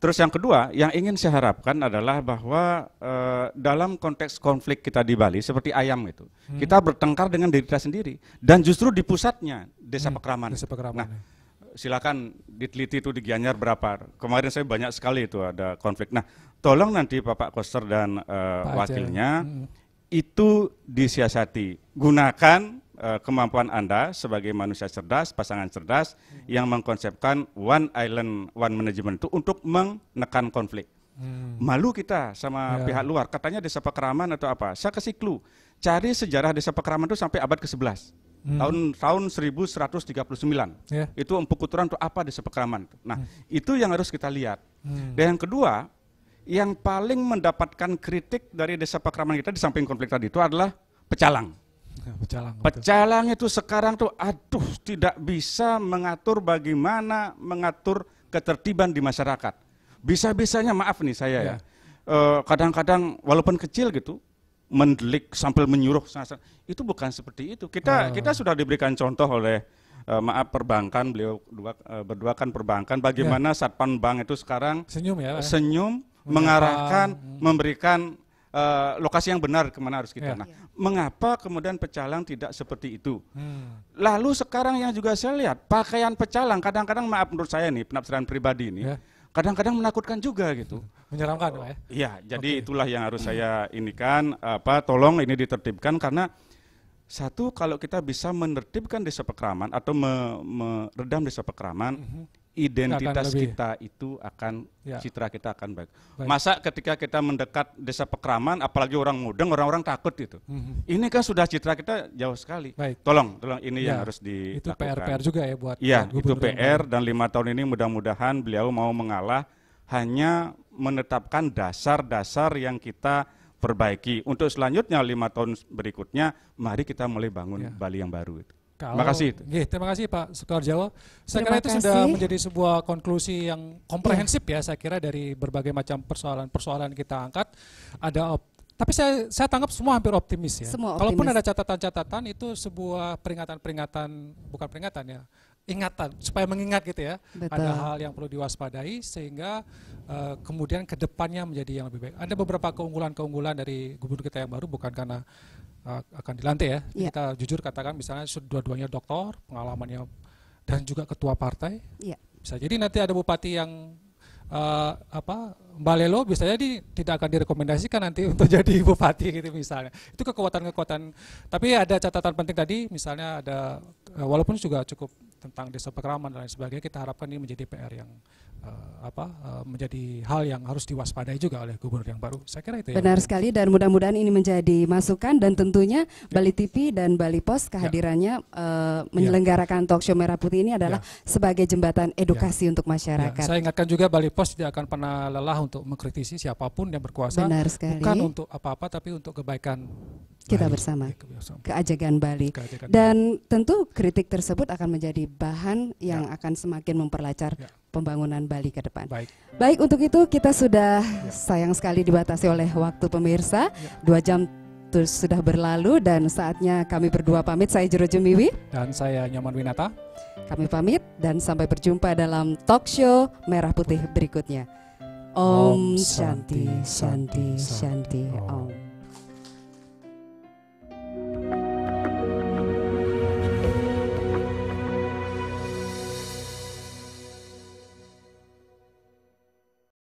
Terus yang kedua, yang ingin saya harapkan adalah bahwa e, dalam konteks konflik kita di Bali seperti ayam itu, hmm. kita bertengkar dengan diri kita sendiri dan justru di pusatnya desa hmm, Pekraman. Desa Pekraman. Nah, ya. silakan diteliti itu di Gianyar berapa. Kemarin saya banyak sekali itu ada konflik. Nah, tolong nanti Bapak Koster dan e, wakilnya hmm. itu disiasati. Gunakan Eh, kemampuan Anda sebagai manusia cerdas, pasangan cerdas hmm. yang mengkonsepkan one island one management itu untuk menekan konflik. Hmm. Malu kita sama yeah. pihak luar, katanya desa Pekeraman atau apa. Saya kasih clue. Cari sejarah desa Pekeraman itu sampai abad ke-11. Hmm. Tahun tahun 1139. Yeah. Itu empuk kuturan untuk apa desa Pekeraman. Nah, hmm. itu yang harus kita lihat. Hmm. Dan yang kedua, yang paling mendapatkan kritik dari desa Pekeraman kita di samping konflik tadi itu adalah pecalang. Pecalang. Pecalang itu sekarang tuh aduh tidak bisa mengatur bagaimana mengatur ketertiban di masyarakat. Bisa-bisanya maaf nih saya ya. ya. Eh, kadang-kadang walaupun kecil gitu mendelik sambil menyuruh itu bukan seperti itu. Kita oh. kita sudah diberikan contoh oleh eh, maaf perbankan beliau dua, eh, berdua kan perbankan bagaimana ya. satpam bank itu sekarang senyum ya senyum ya. mengarahkan hmm. memberikan uh, lokasi yang benar kemana harus kita. Yeah. Nah, yeah. mengapa kemudian pecalang tidak seperti itu? Hmm. Lalu sekarang yang juga saya lihat pakaian pecalang kadang-kadang maaf menurut saya nih penafsiran pribadi ini. Yeah. Kadang-kadang menakutkan juga gitu. Menyeramkan, uh, ya? Iya, jadi okay. itulah yang harus hmm. saya inikan. Apa, tolong ini ditertibkan karena satu kalau kita bisa menertibkan desa pekraman atau meredam desa pekraman, Uh-huh identitas kita itu akan ya. citra kita akan baik. baik. Masa ketika kita mendekat desa pekraman, apalagi orang mudeng, orang-orang takut itu. Mm-hmm. Ini kan sudah citra kita jauh sekali. Baik. Tolong, tolong ini ya. yang harus di Itu PR-PR juga ya buat. Iya, itu PR dan lima tahun ini mudah-mudahan beliau mau mengalah hanya menetapkan dasar-dasar yang kita perbaiki. Untuk selanjutnya lima tahun berikutnya, mari kita mulai bangun ya. Bali yang baru. Itu. Kalau, terima kasih. terima kasih Pak Jawa. Saya kira itu kasih. sudah menjadi sebuah konklusi yang komprehensif yeah. ya saya kira dari berbagai macam persoalan-persoalan kita angkat. Ada op tapi saya saya tanggap semua hampir optimis ya. Semua optimis. Kalaupun ada catatan-catatan itu sebuah peringatan-peringatan bukan peringatan ya ingatan supaya mengingat gitu ya Betul. ada hal yang perlu diwaspadai sehingga uh, kemudian kedepannya menjadi yang lebih baik ada beberapa keunggulan-keunggulan dari gubernur kita yang baru bukan karena Eh, akan dilantik ya. Yeah. Kita jujur katakan misalnya dua-duanya doktor, pengalamannya dan juga ketua partai. Yeah. Bisa jadi nanti ada bupati yang uh, apa Mbak Lelo bisa jadi tidak akan direkomendasikan nanti (laughs) untuk jadi bupati gitu misalnya. Itu kekuatan-kekuatan. Tapi ada catatan penting tadi misalnya ada eh, walaupun juga cukup tentang desa pekeraman dan lain sebagainya kita harapkan ini menjadi PR yang uh, apa uh, menjadi hal yang harus diwaspadai juga oleh gubernur yang baru. Saya kira itu ya. Benar sekali dan mudah-mudahan ini menjadi masukan dan tentunya ya. Bali TV dan Bali Pos ya. kehadirannya eh, ya. uh, menyelenggarakan ya. talk show Merah Putih ini adalah ya. sebagai jembatan ya. edukasi ya. untuk masyarakat. Ya. Saya ingatkan juga Bali Pos tidak akan pernah lelah untuk mengkritisi siapapun yang berkuasa. Benar sekali. Bukan untuk apa-apa tapi untuk kebaikan kita Bali. bersama iya, keajaiban Bali keajakan dan Bali. tentu kritik tersebut akan menjadi bahan yang ya. akan semakin memperlancar ya pembangunan Bali ke depan. Baik. Baik untuk itu kita sudah ya. sayang sekali dibatasi oleh waktu pemirsa ya. dua jam terus sudah berlalu dan saatnya kami berdua pamit saya Jero Jumiwi. dan saya Nyoman Winata. Kami pamit dan sampai berjumpa dalam talk show Merah Putih berikutnya. Om, Om Shanti Shanti Shanti, Shanti, Shanti Om. Om.